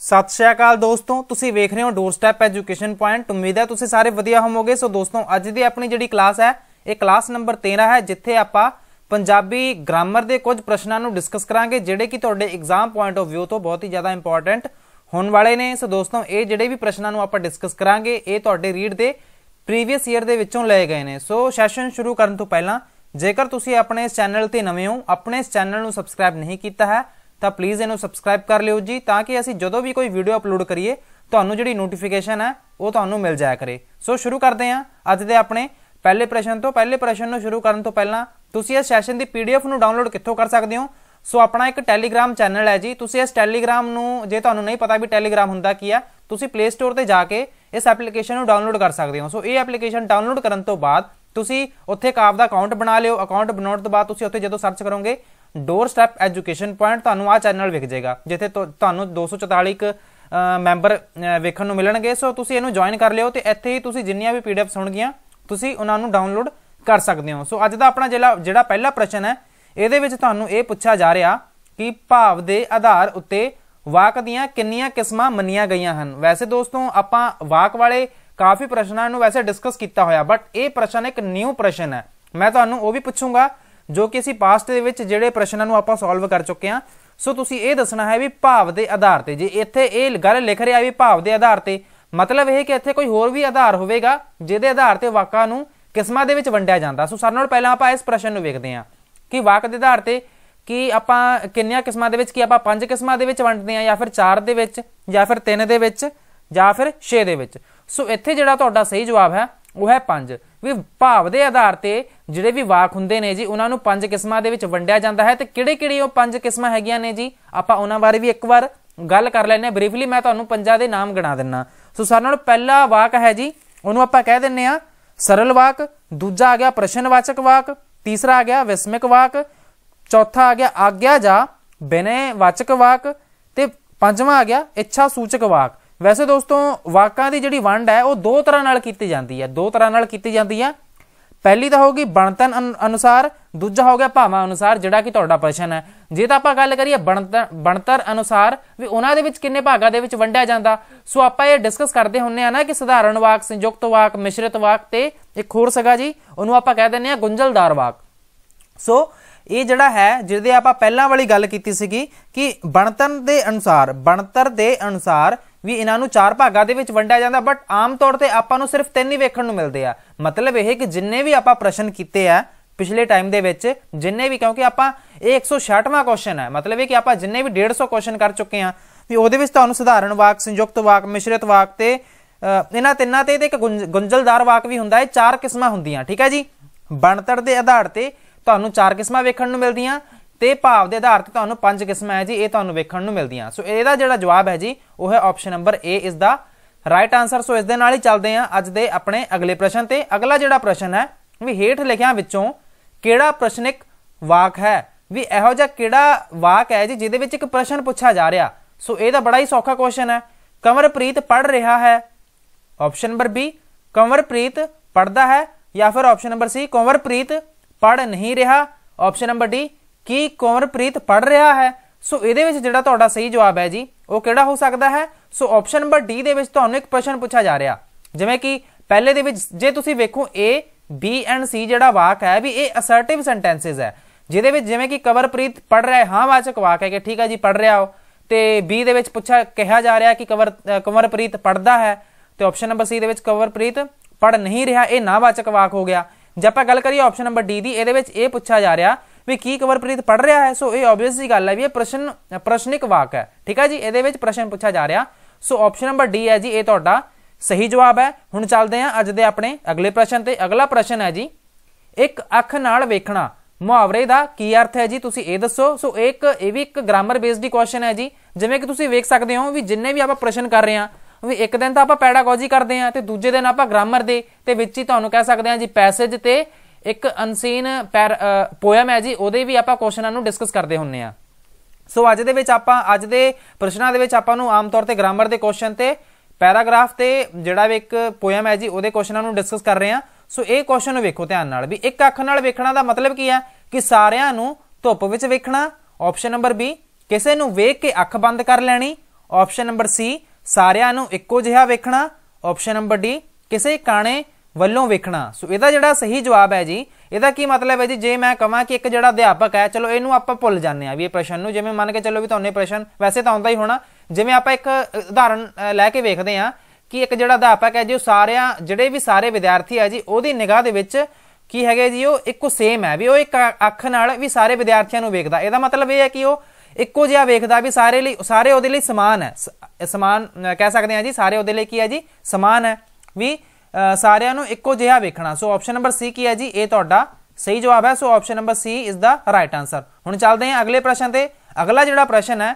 ਸਤਿ ਸ਼੍ਰੀ ਅਕਾਲ ਦੋਸਤੋ ਤੁਸੀਂ ਵੇਖ ਰਹੇ ਹੋ ਡੋਰ ਸਟੈਪ ਐਜੂਕੇਸ਼ਨ ਪੁਆਇੰਟ ਉਮੀਦ ਹੈ ਤੁਸੀਂ ਸਾਰੇ ਵਧੀਆ ਹੋਵੋਗੇ ਸੋ ਦੋਸਤੋ ਅੱਜ ਦੀ ਆਪਣੀ ਜਿਹੜੀ ਕਲਾਸ ਹੈ ਇਹ ਕਲਾਸ ਨੰਬਰ 13 ਹੈ ਜਿੱਥੇ ਆਪਾਂ ਪੰਜਾਬੀ ਗ੍ਰਾਮਰ ਦੇ ਕੁਝ ਪ੍ਰਸ਼ਨਾਂ ਨੂੰ ਡਿਸਕਸ ਕਰਾਂਗੇ ਜਿਹੜੇ ਕਿ ਤੁਹਾਡੇ ਐਗਜ਼ਾਮ ਪੁਆਇੰਟ ਆਫ View ਤੋਂ ਬਹੁਤ ਹੀ ਜ਼ਿਆਦਾ ਇੰਪੋਰਟੈਂਟ ਹੋਣ ਵਾਲੇ ਨੇ ਸੋ ਦੋਸਤੋ ਇਹ ਜਿਹੜੇ ਵੀ ਪ੍ਰਸ਼ਨਾਂ ਨੂੰ ਆਪਾਂ ਡਿਸਕਸ ਕਰਾਂਗੇ ਇਹ ਤੁਹਾਡੇ ਰੀਡ ਦੇ ਪ੍ਰੀਵੀਅਸ ਈਅਰ ਦੇ ਵਿੱਚੋਂ ਲਏ ਗਏ ਨੇ ਸੋ ਸੈਸ਼ਨ ਸ਼ੁਰੂ ਕਰਨ ਤੋਂ ਪਹਿਲਾਂ ਜੇਕਰ ਤੁਸੀਂ ਆਪਣੇ ਇਸ ਚੈਨਲ ਤੇ ਨਵੇਂ ਹੋ ਆਪਣੇ ਇਸ ਚੈਨਲ ਨੂੰ ਸਬਸਕ੍ਰਾਈਬ ਨਹੀਂ ਕੀਤਾ ਹੈ ਤਾਂ ਪਲੀਜ਼ ਇਹਨੂੰ ਸਬਸਕ੍ਰਾਈਬ ਕਰ ਲਿਓ ਜੀ ਤਾਂ ਕਿ ਅਸੀਂ ਜਦੋਂ ਵੀ ਕੋਈ ਵੀਡੀਓ ਅਪਲੋਡ ਕਰੀਏ ਤੁਹਾਨੂੰ ਜਿਹੜੀ ਨੋਟੀਫਿਕੇਸ਼ਨ ਹੈ ਉਹ ਤੁਹਾਨੂੰ ਮਿਲ ਜਾਇਆ ਕਰੇ ਸੋ ਸ਼ੁਰੂ ਕਰਦੇ ਹਾਂ ਅੱਜ ਦੇ ਆਪਣੇ ਪਹਿਲੇ ਪ੍ਰਸ਼ਨ ਤੋਂ ਪਹਿਲੇ ਪ੍ਰਸ਼ਨ ਨੂੰ ਸ਼ੁਰੂ ਕਰਨ ਤੋਂ ਪਹਿਲਾਂ ਤੁਸੀਂ ਇਸ ਸੈਸ਼ਨ ਦੀ ਪੀਡੀਐਫ ਨੂੰ ਡਾਊਨਲੋਡ ਕਿੱਥੋਂ ਕਰ ਸਕਦੇ ਹੋ ਸੋ ਆਪਣਾ ਇੱਕ ਟੈਲੀਗ੍ਰam ਚੈਨਲ ਹੈ ਜੀ ਤੁਸੀਂ ਇਸ ਟੈਲੀਗ੍ਰam ਨੂੰ ਜੇ ਤੁਹਾਨੂੰ ਨਹੀਂ ਪਤਾ ਵੀ ਟੈਲੀਗ੍ਰam ਹੁੰਦਾ ਕੀ ਹੈ ਤੁਸੀਂ ਪਲੇ ਸਟੋਰ ਤੇ ਜਾ ਕੇ ਇਸ ਐਪਲੀਕੇਸ਼ਨ ਨੂੰ ਡਾਊਨਲੋਡ ਕਰ ਸਕਦੇ ਹੋ ਸੋ ਇਹ ਐਪਲੀਕੇਸ਼ਨ ਡਾਊਨਲੋਡ ਕਰਨ ਤੋਂ ਬਾਅਦ ਤੁਸੀਂ ਉੱਥੇ ਇੱਕ ਆਪ ਦਾ ਅਕਾਊਂਟ ਬਣਾ ਲਿਓ ਅਕਾਊਂਟ ਬਣਾਉਣ ਤੋਂ ਬਾਅਦ ਤੁਸੀਂ ਉੱਥੇ ਜਦੋਂ ਸਰਚ ਕਰੋਗੇ ਡੋਰ ਸਟੈਪ ਐਜੂਕੇਸ਼ਨ ਪੁਆਇੰਟ ਤੁਹਾਨੂੰ ਆ ਚੈਨਲ ਵਿਖ ਜਾਏਗਾ ਜਿੱਥੇ ਤੁਹਾਨੂੰ 244 ਮੈਂਬਰ ਵੇਖਣ ਨੂੰ ਮਿਲਣਗੇ ਸੋ ਤੁਸੀਂ ਇਹਨੂੰ ਜੁਆਇਨ ਕਰ ਲਿਓ ਤੇ ਇੱਥੇ ਹੀ ਤੁਸੀਂ ਜਿੰਨੀਆਂ ਵੀ ਪੀਡੀਐਫਸ ਹੋਣਗੀਆਂ ਤੁਸੀਂ ਉਹਨਾਂ ਨੂੰ ਡਾਊਨਲੋਡ ਕਰ ਸਕਦੇ ਹੋ ਸੋ ਅੱਜ ਦਾ ਆਪਣਾ ਜਿਹੜਾ ਜਿਹੜਾ ਪਹਿਲਾ ਪ੍ਰਸ਼ਨ ਹੈ ਇਹਦੇ ਵਿੱਚ ਤੁਹਾਨੂੰ ਇਹ ਪੁੱਛਿਆ ਜਾ ਰਿਹਾ ਕਿ ਭਾਵ ਦੇ ਆਧਾਰ ਉੱਤੇ ਵਾਕ ਦੀਆਂ ਕਿੰਨੀਆਂ ਕਿਸਮਾਂ ਮੰਨੀਆਂ ਗਈਆਂ ਹਨ ਵੈਸੇ ਦੋਸਤੋ ਆਪਾਂ ਵਾਕ ਵਾਲੇ ਕਾਫੀ ਪ੍ਰਸ਼ਨਾਂ ਨੂੰ ਵੈਸੇ ਡਿਸਕਸ ਕੀਤਾ ਹੋਇਆ ਬਟ ਇਹ ਪ੍ਰਸ਼ਨ ਇੱਕ ਨਿਊ ਪ੍ਰਸ਼ਨ ਹੈ ਮੈਂ ਤੁਹਾਨੂੰ ਉਹ ਵੀ ਪੁੱਛੂੰਗਾ ਜੋ ਕਿ ਅਸੀਂ ਪਾਸਟ ਦੇ ਵਿੱਚ ਜਿਹੜੇ ਪ੍ਰਸ਼ਨਾਂ ਨੂੰ ਆਪਾਂ ਸੋਲਵ ਕਰ ਚੁੱਕੇ ਆ ਸੋ ਤੁਸੀਂ ਇਹ ਦੱਸਣਾ ਹੈ ਵੀ ਭਾਵ ਦੇ ਆਧਾਰ ਤੇ ਜੇ ਇੱਥੇ ਇਹ ਗੱਲ ਲਿਖ ਰਿਹਾ ਵੀ ਭਾਵ ਦੇ ਆਧਾਰ ਤੇ ਮਤਲਬ ਇਹ ਕਿ ਇੱਥੇ ਕੋਈ ਹੋਰ ਵੀ ਆਧਾਰ ਹੋਵੇਗਾ ਜਿਹਦੇ ਆਧਾਰ ਤੇ ਵਾਕਾਂ ਨੂੰ ਕਿਸਮਾਂ ਦੇ ਵਿੱਚ ਵੰਡਿਆ ਜਾਂਦਾ ਸੋ ਸਾਰਿਆਂ ਨਾਲ ਪਹਿਲਾਂ ਆਪਾਂ ਇਸ ਪ੍ਰਸ਼ਨ ਨੂੰ ਵੇਖਦੇ ਹਾਂ ਕਿ ਵਾਕ ਦੇ ਆਧਾਰ ਤੇ ਕਿ ਆਪਾਂ ਕਿੰਨੀਆਂ ਕਿਸਮਾਂ ਦੇ ਵਿੱਚ ਕੀ ਆਪਾਂ ਪੰਜ ਕਿਸਮਾਂ ਦੇ ਵਿੱਚ ਵੰਡਦੇ ਆ ਜਾਂ ਫਿਰ ਚਾਰ ਦੇ ਵਿੱਚ ਜਾਂ ਫਿਰ ਤਿੰਨ ਦੇ ਵਿੱਚ ਜਾਂ ਫਿਰ 6 ਦੇ ਵਿੱਚ ਸੋ ਇੱਥੇ ਜਿਹੜਾ ਤੁਹਾਡਾ ਸਹੀ ਜਵਾਬ ਹੈ ਉਹ ਹੈ 5 ਵੀ ਭਾਵ ਦੇ ਆਧਾਰ ਤੇ ਜਿਹੜੇ ਵੀ ਵਾਕ ਹੁੰਦੇ ਨੇ ਜੀ ਉਹਨਾਂ ਨੂੰ ਪੰਜ ਕਿਸਮਾਂ ਦੇ ਵਿੱਚ ਵੰਡਿਆ ਜਾਂਦਾ ਹੈ ਤੇ ਕਿਹੜੇ-ਕਿਹੜੇ ਉਹ ਪੰਜ ਕਿਸਮਾਂ ਹੈਗੀਆਂ ਨੇ ਜੀ ਆਪਾਂ ਉਹਨਾਂ ਬਾਰੇ ਵੀ ਇੱਕ ਵਾਰ ਗੱਲ ਕਰ ਲੈਣੇ ਬਰੀਫਲੀ ਮੈਂ ਤੁਹਾਨੂੰ ਪੰਜਾਂ ਦੇ ਨਾਮ ਗਿਣਾ ਦਿੰਨਾ ਸੋ ਸਾਰਿਆਂ ਨਾਲੋਂ ਪਹਿਲਾ ਵਾਕ ਹੈ ਜੀ ਉਹਨੂੰ ਆਪਾਂ ਕਹਿ ਦਿੰਨੇ ਆ ਸਰਲ ਵਾਕ ਦੂਜਾ ਆ ਗਿਆ ਪ੍ਰਸ਼ਨਵਾਚਕ ਵਾਕ ਤੀਸਰਾ ਆ ਗਿਆ ਵਿਸਮਿਕ ਵਾਕ ਚੌਥਾ ਆ ਗਿਆ ਆਗਿਆ ਜਾਂ ਬਿਨੈ ਵਾਚਕ ਵਾਕ ਤੇ ਪੰਜਵਾਂ ਆ ਗਿਆ ਇੱਛਾ ਸੂਚਕ ਵਾਕ ਵੈਸੇ ਦੋਸਤੋ ਵਾਕਾਂ ਦੀ ਜਿਹੜੀ ਵੰਡ ਹੈ ਉਹ ਦੋ ਤਰ੍ਹਾਂ ਨਾਲ ਕੀਤੀ ਜਾਂਦੀ ਹੈ ਦੋ ਤਰ੍ਹਾਂ ਨਾਲ ਕੀਤੀ ਜਾਂਦੀ ਹੈ ਪਹਿਲੀ ਤਾਂ ਹੋਗੀ ਬਣਤਨ ਅਨੁਸਾਰ ਦੂਜਾ ਹੋ ਗਿਆ ਭਾਵਾਂ ਅਨੁਸਾਰ ਜਿਹੜਾ ਕਿ ਤੁਹਾਡਾ ਪ੍ਰਸ਼ਨ ਹੈ ਜੇ ਤਾਂ ਆਪਾਂ ਗੱਲ ਕਰੀਏ ਬਣਤਰ ਅਨੁਸਾਰ ਵੀ ਉਹਨਾਂ ਦੇ ਵਿੱਚ ਕਿੰਨੇ ਭਾਗਾਂ ਦੇ ਵਿੱਚ ਵੰਡਿਆ ਜਾਂਦਾ ਸੋ ਆਪਾਂ ਇਹ ਡਿਸਕਸ ਕਰਦੇ ਹੁੰਨੇ ਆ ਨਾ ਕਿ ਸਧਾਰਨ ਵਾਕ ਸੰਯੁਕਤ ਵਾਕ ਮਿਸ਼ਰਤ ਵਾਕ ਤੇ ਇੱਕ ਹੋਰ ਸਗਾ ਜੀ ਉਹਨੂੰ ਆਪਾਂ ਕਹਿ ਦਿੰਨੇ ਆ ਗੁੰਝਲਦਾਰ ਵਾਕ ਸੋ ਇਹ ਜਿਹੜਾ ਹੈ ਜਿਹਦੇ ਆਪਾਂ ਪਹਿਲਾਂ ਵਾਲੀ ਗੱਲ ਕੀਤੀ ਸੀਗੀ ਕਿ ਬਣਤਨ ਦੇ ਅਨੁਸਾਰ ਬਣਤਰ ਦੇ ਅਨੁਸਾਰ ਵੀ ਇਹਨਾਂ ਨੂੰ ਚਾਰ ਭਾਗਾਂ ਦੇ ਵਿੱਚ ਵੰਡਿਆ ਜਾਂਦਾ ਬਟ ਆਮ ਤੌਰ ਤੇ ਆਪਾਂ ਨੂੰ ਸਿਰਫ ਤਿੰਨ ਹੀ ਵੇਖਣ ਨੂੰ ਮਿਲਦੇ ਆ ਮਤਲਬ ਇਹ ਕਿ ਜਿੰਨੇ ਵੀ ਆਪਾਂ ਪ੍ਰਸ਼ਨ ਕੀਤੇ ਆ ਪਿਛਲੇ ਟਾਈਮ ਦੇ ਵਿੱਚ ਜਿੰਨੇ ਵੀ ਕਿਉਂਕਿ ਆਪਾਂ ਇਹ 166ਵਾਂ ਕੁਐਸਚਨ ਹੈ ਮਤਲਬ ਇਹ ਕਿ ਆਪਾਂ ਜਿੰਨੇ ਵੀ 150 ਕੁਐਸਚਨ ਕਰ ਚੁੱਕੇ ਆ ਵੀ ਉਹਦੇ ਵਿੱਚ ਤੁਹਾਨੂੰ ਸਧਾਰਨ ਵਾਕ ਸੰਯੁਕਤ ਵਾਕ ਮਿਸ਼ਰਿਤ ਵਾਕ ਤੇ ਇਹਨਾਂ ਤਿੰਨਾਂ ਤੇ ਇੱਕ ਗੁੰਝਲਦਾਰ ਵਾਕ ਵੀ ਹੁੰਦਾ ਹੈ ਚਾਰ ਕਿਸਮਾਂ ਹੁੰਦੀਆਂ ਠੀਕ ਹੈ ਜੀ ਬਣਤਰ ਦੇ ਆਧਾਰ ਤੇ ਤੁਹਾਨੂੰ ਚਾਰ ਕਿਸਮਾਂ ਵੇਖਣ ਨੂੰ ਮਿਲਦੀਆਂ ਤੇ ਭਾਵ ਦੇ ਆਧਾਰ ਤੇ ਤੁਹਾਨੂੰ ਪੰਜ ਕਿਸਮਾਂ ਹੈ ਜੀ ਇਹ ਤੁਹਾਨੂੰ ਵੇਖਣ ਨੂੰ ਮਿਲਦੀਆਂ ਸੋ ਇਹਦਾ ਜਿਹੜਾ ਜਵਾਬ ਹੈ ਜੀ ਉਹ ਹੈ ਆਪਸ਼ਨ ਨੰਬਰ A ਇਸ ਦਾ ਰਾਈਟ ਆਨਸਰ ਸੋ ਇਸ ਦੇ ਨਾਲ ਹੀ ਚੱਲਦੇ ਹਾਂ ਅੱਜ ਦੇ ਆਪਣੇ ਅਗਲੇ ਪ੍ਰਸ਼ਨ ਤੇ ਅਗਲਾ ਜਿਹੜਾ ਪ੍ਰਸ਼ਨ ਹੈ ਵੀ ਹੇਠ ਲਿਖਿਆਂ ਵਿੱਚੋਂ ਕਿਹੜਾ ਪ੍ਰਸ਼ਨਿਕ ਵਾਕ ਹੈ ਵੀ ਇਹੋ ਜਿਹਾ ਕਿਹੜਾ ਵਾਕ ਹੈ ਜੀ ਜਿਹਦੇ ਵਿੱਚ ਇੱਕ ਪ੍ਰਸ਼ਨ ਪੁੱਛਿਆ ਜਾ ਰਿਹਾ ਸੋ ਇਹ ਤਾਂ ਬੜਾ ਹੀ ਸੌਖਾ ਕੁਐਸਚਨ ਹੈ ਕਮਰਪ੍ਰੀਤ ਪੜ ਰਿਹਾ ਹੈ ਆਪਸ਼ਨ ਨੰਬਰ B ਕਮਰਪ੍ਰੀਤ ਪੜਦਾ ਹੈ ਜਾਂ ਫਿਰ ਆਪਸ਼ਨ ਨੰਬਰ C ਕਮਰਪ੍ਰੀਤ ਪੜ ਨਹੀਂ ਰਿਹਾ ਆਪਸ਼ਨ ਨੰਬਰ D ਕੀ ਕੌਰਪ੍ਰੀਤ ਪੜ ਰਿਹਾ ਹੈ ਸੋ ਇਹਦੇ ਵਿੱਚ ਜਿਹੜਾ ਤੁਹਾਡਾ ਸਹੀ ਜਵਾਬ ਹੈ ਜੀ ਉਹ ਕਿਹੜਾ ਹੋ ਸਕਦਾ ਹੈ ਸੋ ਆਪਸ਼ਨ ਨੰਬਰ ਡੀ ਦੇ ਵਿੱਚ ਤੁਹਾਨੂੰ ਇੱਕ ਪ੍ਰਸ਼ਨ ਪੁੱਛਿਆ ਜਾ ਰਿਹਾ ਜਿਵੇਂ ਕਿ ਪਹਿਲੇ ਦੇ ਵਿੱਚ ਜੇ ਤੁਸੀਂ ਵੇਖੋ ਏ ਬੀ ਐਂਡ ਸੀ ਜਿਹੜਾ ਵਾਕ ਹੈ ਵੀ ਇਹ ਅਸਰਟਿਵ ਸੈਂਟੈਂਸਸ ਹੈ ਜਿਹਦੇ ਵਿੱਚ ਜਿਵੇਂ ਕਿ ਕਵਰਪ੍ਰੀਤ ਪੜ ਰਿਹਾ ਹੈ ਹਾਂ ਵਾਚਕ ਵਾਕ ਹੈ ਕਿ ਠੀਕ ਹੈ ਜੀ ਪੜ ਰਿਹਾ ਹੋ ਤੇ ਬੀ ਦੇ ਵਿੱਚ ਪੁੱਛਿਆ ਕਿਹਾ ਜਾ ਰਿਹਾ ਕਿ ਕਵਰ ਕਵਰਪ੍ਰੀਤ ਪੜਦਾ ਹੈ ਤੇ ਆਪਸ਼ਨ ਨੰਬਰ ਸੀ ਦੇ ਵਿੱਚ ਕਵਰਪ੍ਰੀਤ ਪੜ ਨਹੀਂ ਰਿਹਾ ਇਹ ਨਾਵਾਚਕ ਵਾਕ ਹੋ ਗਿਆ ਜੇ ਆਪਾਂ ਗੱਲ ਕਰੀਏ ਆਪਸ਼ਨ ਨੰਬਰ ਡੀ ਦੀ ਇਹਦੇ ਵਿੱਚ ਇਹ ਪੁੱਛਿਆ ਜਾ ਰਿਹਾ ਵੀ ਕੀ ਕਵਰਪ੍ਰੀਤ ਪੜ ਰਿਹਾ ਹੈ ਸੋ ਇਹ ਆਬਵੀਅਸ ਜੀ ਗੱਲ ਹੈ ਵੀ ਇਹ ਪ੍ਰਸ਼ਨ ਪ੍ਰਸ਼ਨਿਕ ਵਾਕ ਹੈ ਠੀਕ ਹੈ ਜੀ ਇਹਦੇ ਵਿੱਚ ਪ੍ਰਸ਼ਨ ਪੁੱਛਿਆ ਜਾ ਰਿਹਾ ਸੋ ਆਪਸ਼ਨ ਨੰਬਰ ਡੀ ਹੈ ਜੀ ਇਹ ਤੁਹਾਡਾ ਸਹੀ ਜਵਾਬ ਹੈ ਹੁਣ ਚੱਲਦੇ ਹਾਂ ਅੱਜ ਦੇ ਆਪਣੇ ਅਗਲੇ ਪ੍ਰਸ਼ਨ ਤੇ ਅਗਲਾ ਪ੍ਰਸ਼ਨ ਹੈ ਜੀ ਇੱਕ ਅੱਖ ਨਾਲ ਵੇਖਣਾ ਮੁਹਾਵਰੇ ਦਾ ਕੀ ਅਰਥ ਹੈ ਜੀ ਤੁਸੀਂ ਇਹ ਦੱਸੋ ਸੋ ਇੱਕ ਇਹ ਵੀ ਇੱਕ ਗ੍ਰਾਮਰ ਬੇਸਡ ਹੀ ਕੁਐਸਚਨ ਹੈ ਜੀ ਜਿਵੇਂ ਕਿ ਤੁਸੀਂ ਵੇਖ ਸਕਦੇ ਹੋ ਵੀ ਜਿੰਨੇ ਵੀ ਆਪਾਂ ਪ੍ਰਸ਼ਨ ਕਰ ਰਹੇ ਹਾਂ ਵੀ ਇੱਕ ਦਿਨ ਤਾਂ ਆਪਾਂ ਪੈਡਾਗੋਜੀ ਕਰਦੇ ਹਾਂ ਤੇ ਦੂਜੇ ਦਿਨ ਆਪਾਂ ਗ੍ਰਾਮਰ ਦੇ ਤੇ ਵਿੱਚ ਹੀ ਤੁਹਾਨੂੰ ਕਹਿ ਸਕਦੇ ਹਾਂ ਜੀ ਪੈਸੇਜ ਤੇ ਇੱਕ ਅਨਸੀਨ ਪੋਇਮ ਹੈ ਜੀ ਉਹਦੇ ਵੀ ਆਪਾਂ ਕੁਐਸਚਨਾਂ ਨੂੰ ਡਿਸਕਸ ਕਰਦੇ ਹੁੰਨੇ ਆ ਸੋ ਅੱਜ ਦੇ ਵਿੱਚ ਆਪਾਂ ਅੱਜ ਦੇ ਪ੍ਰਸ਼ਨਾਂ ਦੇ ਵਿੱਚ ਆਪਾਂ ਨੂੰ ਆਮ ਤੌਰ ਤੇ ਗ੍ਰਾਮਰ ਦੇ ਕੁਐਸਚਨ ਤੇ ਪੈਰਾਗ੍ਰਾਫ ਤੇ ਜਿਹੜਾ ਵੀ ਇੱਕ ਪੋਇਮ ਹੈ ਜੀ ਉਹਦੇ ਕੁਐਸਚਨਾਂ ਨੂੰ ਡਿਸਕਸ ਕਰ ਰਹੇ ਆ ਸੋ ਇਹ ਕੁਐਸਚਨ ਨੂੰ ਵੇਖੋ ਧਿਆਨ ਨਾਲ ਵੀ ਇੱਕ ਅੱਖ ਨਾਲ ਵੇਖਣਾ ਦਾ ਮਤਲਬ ਕੀ ਹੈ ਕਿ ਸਾਰਿਆਂ ਨੂੰ ਧੁੱਪ ਵਿੱਚ ਵੇਖਣਾ ਆਪਸ਼ਨ ਨੰਬਰ B ਕਿਸੇ ਨੂੰ ਵੇਖ ਕੇ ਅੱਖ ਬੰਦ ਕਰ ਲੈਣੀ ਆਪਸ਼ਨ ਨੰਬਰ C ਸਾਰਿਆਂ ਨੂੰ ਇੱਕੋ ਜਿਹਾ ਵੇਖਣਾ ਆਪਸ਼ਨ ਨੰਬਰ D ਕਿਸੇ ਕਾਣੇ ਵੱਲੋਂ ਵੇਖਣਾ ਸੋ ਇਹਦਾ ਜਿਹੜਾ ਸਹੀ ਜਵਾਬ ਹੈ ਜੀ ਇਹਦਾ ਕੀ ਮਤਲਬ ਹੈ ਜੀ ਜੇ ਮੈਂ ਕਹਾਂ ਕਿ ਇੱਕ ਜਿਹੜਾ ਅਧਿਆਪਕ ਹੈ ਚਲੋ ਇਹਨੂੰ ਆਪਾਂ ਭੁੱਲ ਜਾਂਦੇ ਆ ਵੀ ਇਹ ਪ੍ਰਸ਼ਨ ਨੂੰ ਜਿਵੇਂ ਮੰਨ ਕੇ ਚੱਲੋ ਵੀ ਤੁਹਾਨੂੰ ਪ੍ਰਸ਼ਨ ਵੈਸੇ ਤਾਂ ਆਉਂਦਾ ਹੀ ਹੋਣਾ ਜਿਵੇਂ ਆਪਾਂ ਇੱਕ ਉਦਾਹਰਣ ਲੈ ਕੇ ਵੇਖਦੇ ਆ ਕਿ ਇੱਕ ਜਿਹੜਾ ਅਧਿਆਪਕ ਹੈ ਜੀ ਉਹ ਸਾਰਿਆਂ ਜਿਹੜੇ ਵੀ ਸਾਰੇ ਵਿਦਿਆਰਥੀ ਹੈ ਜੀ ਉਹਦੀ ਨਿਗਾਹ ਦੇ ਵਿੱਚ ਕੀ ਹੈਗੇ ਜੀ ਉਹ ਇੱਕੋ ਸੇਮ ਹੈ ਵੀ ਉਹ ਇੱਕ ਅੱਖ ਨਾਲ ਵੀ ਸਾਰੇ ਵਿਦਿਆਰਥੀਆਂ ਨੂੰ ਵੇਖਦਾ ਇਹਦਾ ਮਤਲਬ ਇਹ ਹੈ ਕਿ ਉਹ ਇੱਕੋ ਜਿਹਾ ਵੇਖਦਾ ਵੀ ਸਾਰੇ ਲਈ ਸਾਰੇ ਉਹਦੇ ਲਈ ਸਮਾਨ ਹੈ ਸਮਾਨ ਕਹਿ ਸਕਦੇ ਆ ਜੀ ਸਾਰੇ ਉਹਦੇ ਲਈ ਕੀ ਹੈ ਜੀ ਸਮਾਨ ਹੈ ਵੀ ਸਾਰਿਆਂ ਨੂੰ ਇੱਕੋ ਜਿਹਾ ਵੇਖਣਾ ਸੋ ਆਪਸ਼ਨ ਨੰਬਰ ਸੀ ਕੀ ਹੈ ਜੀ ਇਹ ਤੁਹਾਡਾ ਸਹੀ ਜਵਾਬ ਹੈ so option number C is the right answer ਹੁਣ ਚੱਲਦੇ ਹਾਂ ਅਗਲੇ ਪ੍ਰਸ਼ਨ ਤੇ ਅਗਲਾ ਜਿਹੜਾ ਪ੍ਰਸ਼ਨ ਹੈ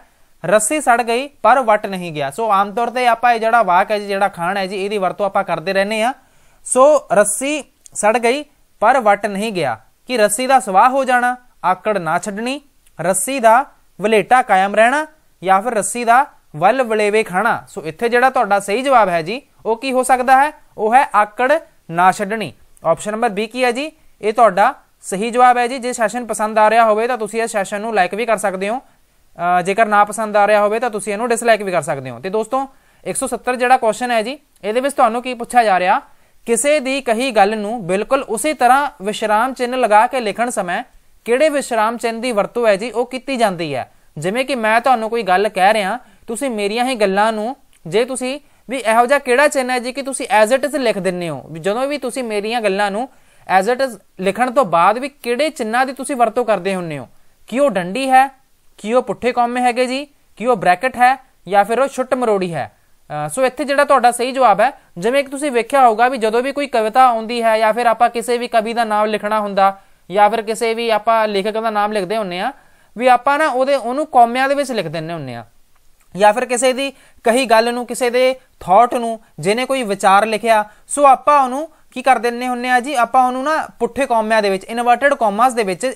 ਰੱਸੀ ਸੜ ਗਈ ਪਰ ਵਟ ਨਹੀਂ ਗਿਆ ਸੋ ਆਮ ਤੌਰ ਤੇ ਆਪਾਂ ਇਹ ਜਿਹੜਾ ਵਾਕ ਹੈ ਜੀ ਜਿਹੜਾ ਖਾਣ ਹੈ ਜੀ ਇਹਦੀ ਵਰਤੋਂ ਆਪਾਂ ਕਰਦੇ ਰਹਿੰਦੇ ਆ ਸੋ ਰੱਸੀ ਸੜ ਗਈ ਪਰ ਵਟ ਨਹੀਂ ਗਿਆ ਕਿ ਰੱਸੀ ਦਾ ਸਵਾਹ ਹੋ ਜਾਣਾ ਆਕੜ ਨਾ ਛੱਡਣੀ ਰੱਸੀ ਦਾ ਵਲੇਟਾ ਕਾਇਮ ਰਹਿਣਾ ਜਾਂ ਫਿਰ ਰੱਸੀ ਦਾ ਵੱਲ ਵਲੇਵੇ ਖਾਣਾ ਸੋ ਇੱਥੇ ਜਿਹੜਾ ਤੁਹਾਡਾ ਸਹੀ ਜਵਾਬ ਹੈ ਜੀ ਉਹ ਕੀ ਹੋ ਸਕਦਾ ਹੈ ਉਹ ਹੈ ਆਕੜ ਨਾ ਛੱਡਣੀ ਆਪਸ਼ਨ ਨੰਬਰ ਬੀ ਕੀ ਹੈ ਜੀ ਇਹ ਤੁਹਾਡਾ ਸਹੀ ਜਵਾਬ ਹੈ ਜੀ ਜੇ ਸੈਸ਼ਨ ਪਸੰਦ ਆ ਰਿਹਾ ਹੋਵੇ ਤਾਂ ਤੁਸੀਂ ਇਸ ਸੈਸ਼ਨ ਨੂੰ ਲਾਈਕ ਵੀ ਕਰ ਸਕਦੇ ਹੋ ਜੇਕਰ ਨਾ ਪਸੰਦ ਆ ਰਿਹਾ ਹੋਵੇ ਤਾਂ ਤੁਸੀਂ ਇਹਨੂੰ ਡਿਸਲਾਈਕ ਵੀ ਕਰ ਸਕਦੇ ਹੋ ਤੇ ਦੋਸਤੋ 170 ਜਿਹੜਾ ਕੁਐਸਚਨ ਹੈ ਜੀ ਇਹਦੇ ਵਿੱਚ ਤੁਹਾਨੂੰ ਕੀ ਪੁੱਛਿਆ ਜਾ ਰਿਹਾ ਕਿਸੇ ਦੀ ਕਹੀ ਗੱਲ ਨੂੰ ਬਿਲਕੁਲ ਉਸੇ ਤਰ੍ਹਾਂ ਵਿਸ਼ਰਾਮ ਚਿੰਨ ਲਗਾ ਕੇ ਲਿਖਣ ਸਮੇਂ ਕਿਹੜੇ ਵਿਸ਼ਰਾਮ ਚਿੰਨ ਦੀ ਵਰਤੋਂ ਹੈ ਜੀ ਉਹ ਕੀਤੀ ਜਾਂਦੀ ਹੈ ਜਿਵੇਂ ਕਿ ਮੈਂ ਤੁਹਾਨੂੰ ਕੋਈ ਗੱਲ ਕਹਿ ਰਿਹਾ ਤੁਸੀਂ ਮੇਰੀਆਂ ਹੀ ਗੱਲਾਂ ਨੂੰ ਜੇ ਤੁਸੀਂ ਵੀ ਇਹੋ ਜਿਹਾ ਕਿਹੜਾ ਚਿੰਨ ਹੈ ਜੀ ਕਿ ਤੁਸੀਂ ਐਜ਼ ਇਟ ਇਜ਼ ਲਿਖ ਦਿੰਨੇ ਹੋ ਜਦੋਂ ਵੀ ਤੁਸੀਂ ਮੇਰੀਆਂ ਗੱਲਾਂ ਨੂੰ ਐਜ਼ ਇਟ ਇਜ਼ ਲਿਖਣ ਤੋਂ ਬਾਅਦ ਵੀ ਕਿਹੜੇ ਚਿੰਨਾਂ ਦੀ ਤੁਸੀਂ ਵਰਤੋਂ ਕਰਦੇ ਹੁੰਨੇ ਹੋ ਕੀ ਉਹ ਡੰਡੀ ਹੈ ਕੀ ਉਹ ਪੁੱਠੇ ਕੌਮੇ ਹੈਗੇ ਜੀ ਕੀ ਉਹ ਬ੍ਰੈਕਟ ਹੈ ਜਾਂ ਫਿਰ ਉਹ ਛੁੱਟ ਮਰੋੜੀ ਹੈ ਸੋ ਇੱਥੇ ਜਿਹੜਾ ਤੁਹਾਡਾ ਸਹੀ ਜਵਾਬ ਹੈ ਜਿਵੇਂ ਕਿ ਤੁਸੀਂ ਵੇਖਿਆ ਹੋਊਗਾ ਵੀ ਜਦੋਂ ਵੀ ਕੋਈ ਕਵਿਤਾ ਆਉਂਦੀ ਹੈ ਜਾਂ ਫਿਰ ਆਪਾਂ ਕਿਸੇ ਵੀ ਕਵੀ ਦਾ ਨਾਮ ਲਿਖਣਾ ਹੁੰਦਾ ਜਾਂ ਫਿਰ ਕਿਸੇ ਵੀ ਆਪਾਂ ਲੇਖਕ ਦਾ ਨਾਮ ਲਿਖਦੇ ਹੁੰਨੇ ਆ ਵੀ ਆਪਾਂ ਨਾ ਉਹਦੇ ਉਹਨੂੰ ਕੌਮਿਆਂ ਦੇ ਵਿੱਚ ਲਿਖ ਦਿੰਨੇ ਹੁੰਨੇ ਆ ਜਾਂ ਫਿਰ ਕਿਸੇ ਦੀ ਕਹੀ ਗੱਲ ਨੂੰ ਕਿਸੇ ਦੇ ਥਾਟ ਨੂੰ ਜਿਹਨੇ ਕੋਈ ਵਿਚਾਰ ਲਿਖਿਆ ਸੋ ਆਪਾਂ ਉਹਨੂੰ ਕੀ ਕਰ ਦਿੰਨੇ ਹੁੰਨੇ ਆ ਜੀ ਆਪਾਂ ਉਹਨੂੰ ਨਾ ਪੁੱਠੇ ਕੌਮਿਆਂ ਦੇ ਵਿੱਚ ਇਨਵਰਟਡ ਕੌਮਾਸ ਦੇ ਵਿੱਚ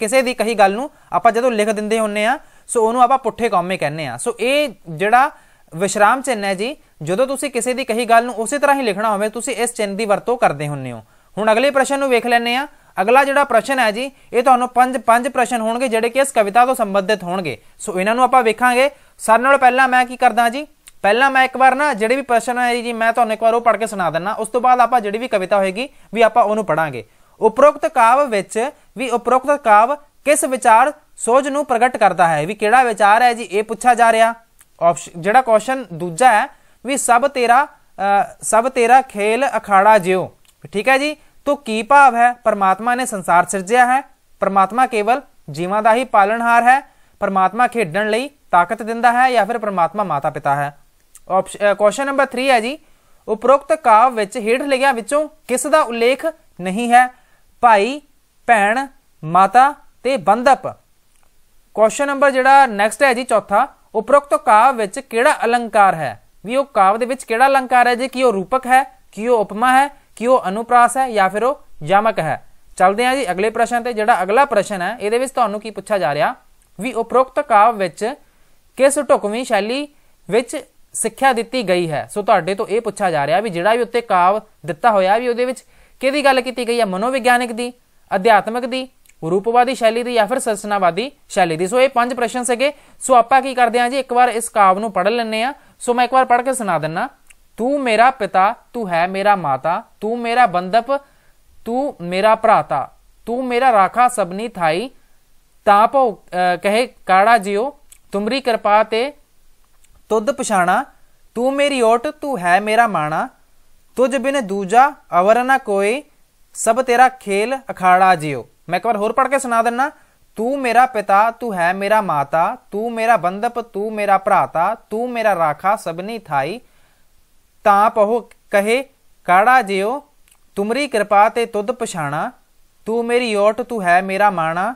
ਕਿਸੇ ਦੀ ਕਹੀ ਗੱਲ ਨੂੰ ਆਪਾਂ ਜਦੋਂ ਲਿਖ ਦਿੰਦੇ ਹੁੰਨੇ ਆ ਸੋ ਉਹਨੂੰ ਆਪਾਂ ਪੁੱਠੇ ਕੌਮੇ ਕਹਿੰਨੇ ਆ ਸੋ ਇਹ ਜਿਹੜਾ ਵਿਸ਼ਰਾਮ ਚਿੰਨ ਹੈ ਜੀ ਜਦੋਂ ਤੁਸੀਂ ਕਿਸੇ ਦੀ ਕਹੀ ਗੱਲ ਨੂੰ ਉਸੇ ਤਰ੍ਹਾਂ ਹੀ ਲਿਖਣਾ ਹੋਵੇ ਤੁਸੀਂ ਇਸ ਚਿੰਨ ਦੀ ਵਰਤੋਂ ਕਰਦੇ ਹੁੰਨੇ ਹੋ ਹੁਣ ਅਗਲੇ ਪ੍ਰਸ਼ਨ ਨੂੰ ਵੇਖ ਲੈਣੇ ਆ ਅਗਲਾ ਜਿਹੜਾ ਪ੍ਰਸ਼ਨ ਹੈ ਜੀ ਇਹ ਤੁਹਾਨੂੰ ਪੰਜ ਪੰਜ ਪ੍ਰਸ਼ਨ ਹੋਣਗੇ ਜਿਹੜੇ ਕਿ ਇਸ ਕਵਿਤਾ ਤੋਂ ਸੰਬੰਧਿਤ ਹੋਣਗੇ ਸੋ ਇਹਨਾਂ ਨੂੰ ਆਪਾਂ ਵੇਖਾਂਗੇ ਸਰ ਨਾਲ ਪਹਿਲਾਂ ਮੈਂ ਕੀ ਕਰਦਾ ਜੀ ਪਹਿਲਾਂ ਮੈਂ ਇੱਕ ਵਾਰ ਨਾ ਜਿਹੜੇ ਵੀ ਪ੍ਰਸ਼ਨ ਹੈ ਜੀ ਮੈਂ ਤੁਹਾਨੂੰ ਇੱਕ ਵਾਰ ਉਹ ਪੜ੍ਹ ਕੇ ਸੁਣਾ ਦਿੰਨਾ ਉਸ ਤੋਂ ਬਾਅਦ ਆਪਾਂ ਜਿਹੜੀ ਵੀ ਕਵਿਤਾ ਹੋਏਗੀ ਵੀ ਆਪਾਂ ਉਹਨੂੰ ਪੜਾਂਗੇ ਉਪਰੋਕਤ ਕਾਵ ਵਿੱਚ ਵੀ ਉਪਰੋਕਤ ਕਾਵ ਕਿਸ ਵਿਚਾਰ ਸੋਝ ਨੂੰ ਪ੍ਰਗਟ ਕਰਦਾ ਹੈ ਵੀ ਕਿਹੜਾ ਵਿਚਾਰ ਹੈ ਜੀ ਇਹ ਪੁੱਛਿਆ ਜਾ ਰਿਹਾ ਆਪਸ਼ਨ ਜਿਹੜਾ ਕੁਐਸਚਨ ਦੂਜਾ ਹੈ ਵੀ ਸਭ ਤੇਰਾ ਸਭ ਤੇਰਾ ਖੇਲ ਅਖਾੜਾ ਜਿਉ ਠੀਕ ਹੈ ਜੀ ਤੋ ਕੀ ਭਾਵ ਹੈ ਪਰਮਾਤਮਾ ਨੇ ਸੰਸਾਰ ਸਿਰਜਿਆ ਹੈ ਪਰਮਾਤਮਾ ਕੇਵਲ ਜੀਵਾਂ ਦਾ ਹੀ ਪਾਲਣਹਾਰ ਹੈ ਪਰਮਾਤਮਾ ਖੇਡਣ ਲਈ ਤਾਕਤ ਦਿੰਦਾ ਹੈ ਜਾਂ ਫਿਰ ਪਰਮਾਤਮਾ ਮਾਤਾ ਪਿਤਾ ਹੈ ਕੁਐਸਚਨ ਨੰਬਰ 3 ਹੈ ਜੀ ਉਪਰੋਕਤ ਕਾਵ ਵਿੱਚ ਹੇਠ ਲਿਖਿਆ ਵਿੱਚੋਂ ਕਿਸ ਦਾ ਉਲੇਖ ਨਹੀਂ ਹੈ ਭਾਈ ਭੈਣ ਮਾਤਾ ਤੇ ਬੰਦਪ ਕੁਐਸਚਨ ਨੰਬਰ ਜਿਹੜਾ ਨੈਕਸਟ ਹੈ ਜੀ ਚੌਥਾ ਉਪਰੋਕਤ ਕਾਵ ਵਿੱਚ ਕਿਹੜਾ ਅਲੰਕਾਰ ਹੈ ਵੀ ਉਹ ਕਾਵ ਦੇ ਵਿੱਚ ਕਿਹੜਾ ਅਲੰਕਾਰ ਹੈ ਜੇ ਕਿ ਉਹ ਰੂਪਕ ਹੈ ਕਿ ਉਹ ਉਪਮਾ ਹੈ ਕਿ ਉਹ ਅਨੁਪ੍ਰਾਸ ਹੈ ਜਾਂ ਫਿਰ ਉਹ ਯਮਕ ਹੈ ਚਲਦੇ ਹਾਂ ਜੀ ਅਗਲੇ ਪ੍ਰਸ਼ਨ ਤੇ ਜਿਹੜਾ ਅਗਲਾ ਪ੍ਰਸ਼ਨ ਹੈ ਇਹਦੇ ਵਿੱਚ ਤੁਹਾਨੂੰ ਕੀ ਪੁੱਛਿਆ ਜਾ ਰਿਹਾ ਵੀ ਉਪਰੋਕਤ ਕਾਵ ਵਿੱਚ ਕਿਸ ਢੁਕਵੀਂ ਸ਼ੈਲੀ ਵਿੱਚ ਸਿੱਖਿਆ ਦਿੱਤੀ ਗਈ ਹੈ ਸੋ ਤੁਹਾਡੇ ਤੋਂ ਇਹ ਪੁੱਛਿਆ ਜਾ ਰਿਹਾ ਵੀ ਜਿਹੜਾ ਵੀ ਉੱਤੇ ਕਾਵ ਦਿੱਤਾ ਹੋਇਆ ਵੀ ਉਹਦੇ ਵਿੱਚ ਕਿਹਦੀ ਗੱਲ ਕੀਤੀ ਗਈ ਹੈ ਮਨੋਵਿਗਿਆਨਿਕ ਦੀ ਅਧਿਆਤਮਕ ਦੀ ਰੂਪਵਾਦੀ ਸ਼ੈਲੀ ਦੀ ਜਾਂ ਫਿਰ ਸਰਸਨਾਵਾਦੀ ਸ਼ੈਲੀ ਦੀ ਸੋ ਇਹ ਪੰਜ ਪ੍ਰਸ਼ਨ ਸਗੇ ਸੋ ਆਪਾਂ ਕੀ ਕਰਦੇ ਹਾਂ ਜੀ ਇੱਕ ਵਾਰ ਇਸ ਕਾਵ ਨੂੰ ਪੜ੍ਹ ਲੈਣੇ ਆ ਸੋ ਮੈਂ ਇੱਕ ਵਾਰ ਪੜ੍ਹ ਕੇ ਸੁਣਾ ਦਿੰਨਾ तू मेरा पिता तू है मेरा माता तू मेरा बंदप तू मेरा प्राता तू मेरा राखा सबनी थाई तापो कहे काड़ा जियो तुमरी कृपा ते तुद पछाणा तू मेरी ओट तू है मेरा माणा तुझ बिन दूजा अवर ना कोई सब तेरा खेल अखाड़ा जियो मैं एक बार होर पढ़ के सुना देना तू मेरा पिता तू है मेरा माता तू मेरा बंदप तू मेरा प्राता तू मेरा राखा सबनी थाई ਤਾਂ ਪਹੁ ਕਹੇ ਕਾੜਾ ਜਿਓ ਤੁਮਰੀ ਕਿਰਪਾ ਤੇ ਤੁਧ ਪਛਾਣਾ ਤੂੰ ਮੇਰੀ ਓਟ ਤੂੰ ਹੈ ਮੇਰਾ ਮਾਣਾ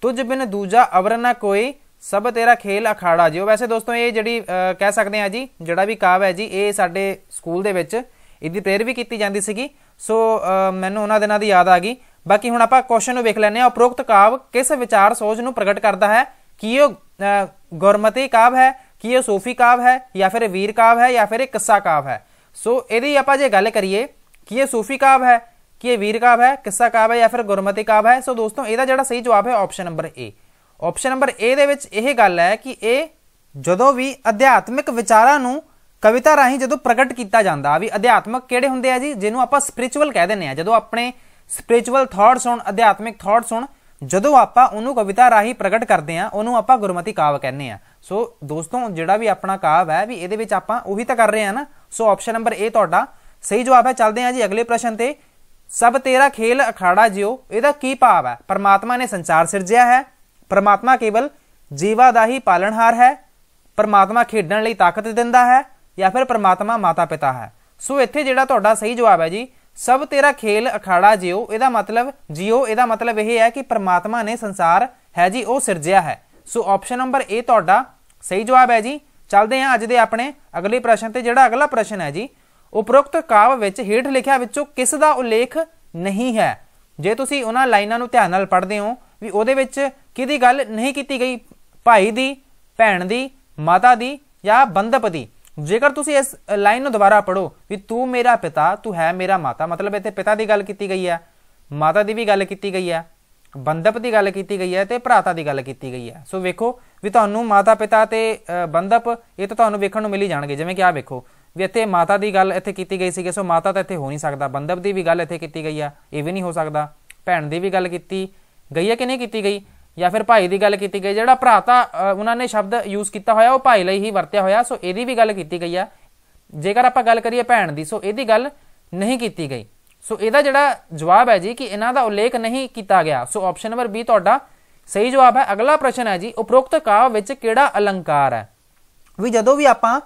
ਤੁਝ ਬਿਨ ਦੂਜਾ ਅਵਰ ਨਾ ਕੋਈ ਸਭ ਤੇਰਾ ਖੇਲ ਅਖਾੜਾ ਜਿਓ ਵੈਸੇ ਦੋਸਤੋ ਇਹ ਜਿਹੜੀ ਕਹਿ ਸਕਦੇ ਆ ਜੀ ਜਿਹੜਾ ਵੀ ਕਾਵ ਹੈ ਜੀ ਇਹ ਸਾਡੇ ਸਕੂਲ ਦੇ ਵਿੱਚ ਇਹਦੀ ਪ੍ਰੇਰ ਵੀ ਕੀਤੀ ਜਾਂਦੀ ਸੀਗੀ ਸੋ ਮੈਨੂੰ ਉਹਨਾਂ ਦਿਨਾਂ ਦੀ ਯਾਦ ਆ ਗਈ ਬਾਕੀ ਹੁਣ ਆਪਾਂ ਕੁਐਸਚਨ ਨੂੰ ਵੇਖ ਲੈਨੇ ਆ ਉਪਰੋਕਤ ਕਾਵ ਕਿਸ ਵਿਚਾਰ ਸੋਚ ਨੂੰ ਪ੍ਰਗਟ ਕਰਦਾ ਹੈ ਕੀ ਉਹ ਗੁਰਮਤੀ ਕਾਵ ਹੈ ਕੀ ਇਹ ਸੂਫੀ ਕਾਵ ਹੈ ਜਾਂ ਫਿਰ ਵੀਰ ਕਾਵ ਹੈ ਜਾਂ ਫਿਰ ਇਹ ਕਿੱਸਾ ਕਾਵ ਹੈ ਸੋ ਇਹਦੀ ਆਪਾਂ ਜੇ ਗੱਲ ਕਰੀਏ ਕਿ ਇਹ ਸੂਫੀ ਕਾਵ ਹੈ ਕਿ ਇਹ ਵੀਰ ਕਾਵ ਹੈ ਕਿੱਸਾ ਕਾਵ ਹੈ ਜਾਂ ਫਿਰ ਗੁਰਮਤੀ ਕਾਵ ਹੈ ਸੋ ਦੋਸਤੋ ਇਹਦਾ ਜਿਹੜਾ ਸਹੀ ਜਵਾਬ ਹੈ option number A option number A ਦੇ ਵਿੱਚ ਇਹ ਗੱਲ ਹੈ ਕਿ ਇਹ ਜਦੋਂ ਵੀ ਅਧਿਆਤਮਿਕ ਵਿਚਾਰਾਂ ਨੂੰ ਕਵਿਤਾ ਰਾਹੀਂ ਜਦੋਂ ਪ੍ਰਗਟ ਕੀਤਾ ਜਾਂਦਾ ਵੀ ਅਧਿਆਤਮਿਕ ਕਿਹੜੇ ਹੁੰਦੇ ਆ ਜੀ ਜਿਹਨੂੰ ਆਪਾਂ ਸਪਿਰਚੁਅਲ ਕਹਿ ਦਿੰਨੇ ਆ ਜਦੋਂ ਆਪਣੇ ਸਪਿਰਚੁਅਲ ਥਾਟਸ ਹੋਣ ਅਧਿਆਤਮਿਕ ਥਾਟਸ ਹੋਣ ਜਦੋਂ ਆਪਾਂ ਉਹਨੂੰ ਕਵਿਤਾ ਰਾਹੀਂ ਪ੍ਰਗਟ ਕਰਦੇ ਆ ਉਹਨੂੰ ਆਪਾਂ ਗੁਰਮਤੀ ਕਾਵ ਕਹਿੰਨੇ ਆ ਸੋ ਦੋਸਤੋ ਜਿਹੜਾ ਵੀ ਆਪਣਾ ਕਾਵ ਹੈ ਵੀ ਇਹਦੇ ਵਿੱਚ ਆਪਾਂ ਉਹੀ ਤਾਂ ਕਰ ਰਹੇ ਆ ਨਾ ਸੋ ਆਪਸ਼ਨ ਨੰਬਰ ਏ ਤੁਹਾਡਾ ਸਹੀ ਜਵਾਬ ਹੈ ਚੱਲਦੇ ਹਾਂ ਜੀ ਅਗਲੇ ਪ੍ਰਸ਼ਨ ਤੇ ਸਭ ਤੇਰਾ ਖੇਲ ਅਖਾੜਾ ਜਿਉ ਇਹਦਾ ਕੀ ਭਾਵ ਹੈ ਪਰਮਾਤਮਾ ਨੇ ਸੰਚਾਰ ਸਿਰਜਿਆ ਹੈ ਪਰਮਾਤਮਾ ਕੇਵਲ ਜੀਵਾ ਦਾ ਹੀ ਪਾਲਣਹਾਰ ਹੈ ਪਰਮਾਤਮਾ ਖੇਡਣ ਲਈ ਤਾਕਤ ਦਿੰਦਾ ਹੈ ਜਾਂ ਫਿਰ ਪਰਮਾਤਮਾ ਮਾਤਾ ਪਿਤਾ ਹੈ ਸੋ ਇੱਥੇ ਜਿਹੜਾ ਤੁਹਾਡਾ ਸਹੀ ਜਵਾਬ ਹੈ ਜੀ ਸਭ ਤੇਰਾ ਖੇਲ ਅਖਾੜਾ ਜਿਉ ਇਹਦਾ ਮਤਲਬ ਜਿਉ ਇਹਦਾ ਮਤਲਬ ਇਹ ਹੈ ਕਿ ਪਰਮਾਤਮਾ ਨੇ ਸੰਸਾਰ ਹੈ ਜੀ ਉਹ ਸਿਰਜਿਆ ਹੈ ਸੋ ਆਪਸ਼ਨ ਨੰਬਰ A ਤੁਹਾਡਾ ਸਹੀ ਜਵਾਬ ਹੈ ਜੀ ਚੱਲਦੇ ਹਾਂ ਅੱਜ ਦੇ ਆਪਣੇ ਅਗਲੇ ਪ੍ਰਸ਼ਨ ਤੇ ਜਿਹੜਾ ਅਗਲਾ ਪ੍ਰਸ਼ਨ ਹੈ ਜੀ ਉਪਰੋਕਤ ਕਾਵ ਵਿੱਚ ਹੇਠ ਲਿਖਿਆ ਵਿੱਚੋਂ ਕਿਸ ਦਾ ਉਲੇਖ ਨਹੀਂ ਹੈ ਜੇ ਤੁਸੀਂ ਉਹਨਾਂ ਲਾਈਨਾਂ ਨੂੰ ਧਿਆਨ ਨਾਲ ਪੜ੍ਹਦੇ ਹੋ ਵੀ ਉਹਦੇ ਵਿੱਚ ਕਿਹਦੀ ਗੱਲ ਨਹੀਂ ਕੀਤੀ ਗਈ ਭਾਈ ਦੀ ਭੈਣ ਦੀ ਮਾਤਾ ਦੀ ਜਾਂ ਬੰਦਪ ਦੀ ਜੇਕਰ ਤੁਸੀਂ ਇਸ ਲਾਈਨ ਨੂੰ ਦੁਬਾਰਾ ਪੜੋ ਵੀ ਤੂੰ ਮੇਰਾ ਪਿਤਾ ਤੂੰ ਹੈ ਮੇਰਾ ਮਾਤਾ ਮਤਲਬ ਇੱਥੇ ਪਿਤਾ ਦੀ ਗੱਲ ਕੀਤੀ ਗਈ ਹੈ ਮਾਤਾ ਦੀ ਵੀ ਗੱਲ ਕੀਤੀ ਗਈ ਹੈ ਬੰਦਪ ਦੀ ਗੱਲ ਕੀਤੀ ਗਈ ਹੈ ਤੇ ਭਰਾਤਾ ਦੀ ਗੱਲ ਕੀਤੀ ਗਈ ਹੈ ਸੋ ਵੇਖੋ ਵੀ ਤੁਹਾਨੂੰ ਮਾਤਾ ਪਿਤਾ ਤੇ ਬੰਦਪ ਇਹ ਤਾਂ ਤੁਹਾਨੂੰ ਵੇਖਣ ਨੂੰ ਮਿਲ ਹੀ ਜਾਣਗੇ ਜਿਵੇਂ ਕਿ ਆ ਵੇਖੋ ਵੀ ਇੱਥੇ ਮਾਤਾ ਦੀ ਗੱਲ ਇੱਥੇ ਕੀਤੀ ਗਈ ਸੀ ਕਿ ਸੋ ਮਾਤਾ ਤਾਂ ਇੱਥੇ ਹੋ ਨਹੀਂ ਸਕਦਾ ਬੰਦਪ ਦੀ ਵੀ ਗੱਲ ਇੱਥੇ ਕੀਤੀ ਗਈ ਆ ਇਹ ਵੀ ਨਹੀਂ ਹੋ ਸਕਦਾ ਭੈਣ ਦੀ ਵੀ ਗੱਲ ਕੀਤੀ ਗਈ ਹੈ ਕਿ ਨਹੀਂ ਕੀਤੀ ਗਈ ਜਾਂ ਫਿਰ ਭਾਈ ਦੀ ਗੱਲ ਕੀਤੀ ਗਈ ਜਿਹੜਾ ਭਰਾਤਾ ਉਹਨਾਂ ਨੇ ਸ਼ਬਦ ਯੂਜ਼ ਕੀਤਾ ਹੋਇਆ ਉਹ ਭਾਈ ਲਈ ਹੀ ਵਰਤਿਆ ਹੋਇਆ ਸੋ ਇਹਦੀ ਵੀ ਗੱਲ ਕੀਤੀ ਗਈ ਆ ਜੇਕਰ ਆਪਾਂ ਗੱਲ ਕਰੀਏ ਭੈਣ ਦੀ ਸੋ ਇਹਦੀ ਗੱਲ ਨਹੀਂ ਕੀਤੀ ਗਈ ਸੋ ਇਹਦਾ ਜਿਹੜਾ ਜਵਾਬ ਹੈ ਜੀ ਕਿ ਇਹਨਾਂ ਦਾ ਉਲੇਖ ਨਹੀਂ ਕੀਤਾ ਗਿਆ ਸੋ ਆਪਸ਼ਨ ਨੰਬਰ B ਤੁਹਾਡਾ ਸਹੀ ਜਵਾਬ ਹੈ ਅਗਲਾ ਪ੍ਰਸ਼ਨ ਹੈ ਜੀ ਉਪਰੋਕਤ ਕਾਵ ਵਿੱਚ ਕਿਹੜਾ ਅਲੰਕਾਰ ਹੈ ਵੀ ਜਦੋਂ ਵੀ ਆਪਾਂ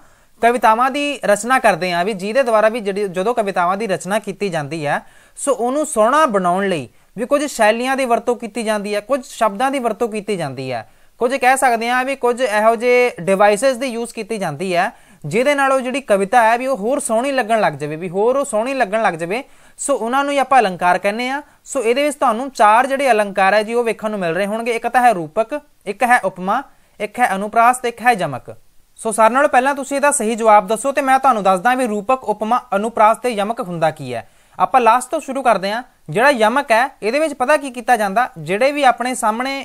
ਕਵਿਤਾਵਾਂ ਦੀ ਰਚਨਾ ਕਰਦੇ ਆ ਵੀ ਜਿਹਦੇ ਦੁਆਰਾ ਵੀ ਜਦੋਂ ਕਵਿਤਾਵਾਂ ਦੀ ਰਚਨਾ ਕੀਤੀ ਜਾਂਦੀ ਹੈ ਸੋ ਉਹਨੂੰ ਸੋਹਣਾ ਬਣਾਉਣ ਲਈ ਵੀ ਕੁਝ ਸ਼ੈਲੀਆਂ ਦੀ ਵਰਤੋਂ ਕੀਤੀ ਜਾਂਦੀ ਹੈ ਕੁਝ ਸ਼ਬਦਾਂ ਦੀ ਵਰਤੋਂ ਕੀਤੀ ਜਾਂਦੀ ਹੈ ਕੁਝ ਕਹਿ ਸਕਦੇ ਆ ਵੀ ਕੁਝ ਇਹੋ ਜਿਹੇ ਡਿਵਾਈਸਸ ਦੀ ਯੂਜ਼ ਕੀਤੀ ਜਾਂਦੀ ਹੈ ਜਿਹਦੇ ਨਾਲ ਉਹ ਜਿਹੜੀ ਕਵਿਤਾ ਹੈ ਵੀ ਉਹ ਹੋਰ ਸੋਹਣੀ ਲੱਗਣ ਲੱਗ ਜਾਵੇ ਵੀ ਹੋਰ ਉਹ ਸੋਹਣੀ ਲੱਗਣ ਲੱਗ ਜਾਵੇ ਸੋ ਉਹਨਾਂ ਨੂੰ ਹੀ ਆਪਾਂ ਅਲੰਕਾਰ ਕਹਿੰਦੇ ਆ ਸੋ ਇਹਦੇ ਵਿੱਚ ਤੁਹਾਨੂੰ ਚਾਰ ਜਿਹੜੇ ਅਲੰਕਾਰ ਹੈ ਜੀ ਉਹ ਵੇਖਣ ਨੂੰ ਮਿਲ ਰਹੇ ਹੋਣਗੇ ਇੱਕ ਤਾਂ ਹੈ ਰੂਪਕ ਇੱਕ ਹੈ ਉਪਮਾ ਇੱਕ ਹੈ ਅਨੁਪ੍ਰਾਸ ਤੇ ਇੱਕ ਹੈ ਜਮਕ ਸੋ ਸਾਰਿਆਂ ਨਾਲੋਂ ਪਹਿਲਾਂ ਤੁਸੀਂ ਇਹਦਾ ਸਹੀ ਜਵਾਬ ਦੱਸੋ ਤੇ ਮੈਂ ਤੁਹਾਨੂੰ ਦੱਸਦਾ ਵੀ ਰੂਪਕ ਉਪਮਾ ਅਨੁਪ੍ਰਾਸ ਤੇ ਯਮਕ ਹੁੰਦਾ ਕੀ ਹੈ ਆਪਾਂ ਲਾਸਟ ਤੋਂ ਸ਼ੁਰੂ ਕਰਦੇ ਆ ਜਿਹੜਾ ਯਮਕ ਹੈ ਇਹਦੇ ਵਿੱਚ ਪਤਾ ਕੀ ਕੀਤਾ ਜਾਂਦਾ ਜਿਹੜੇ ਵੀ ਆਪਣੇ ਸਾਹਮਣੇ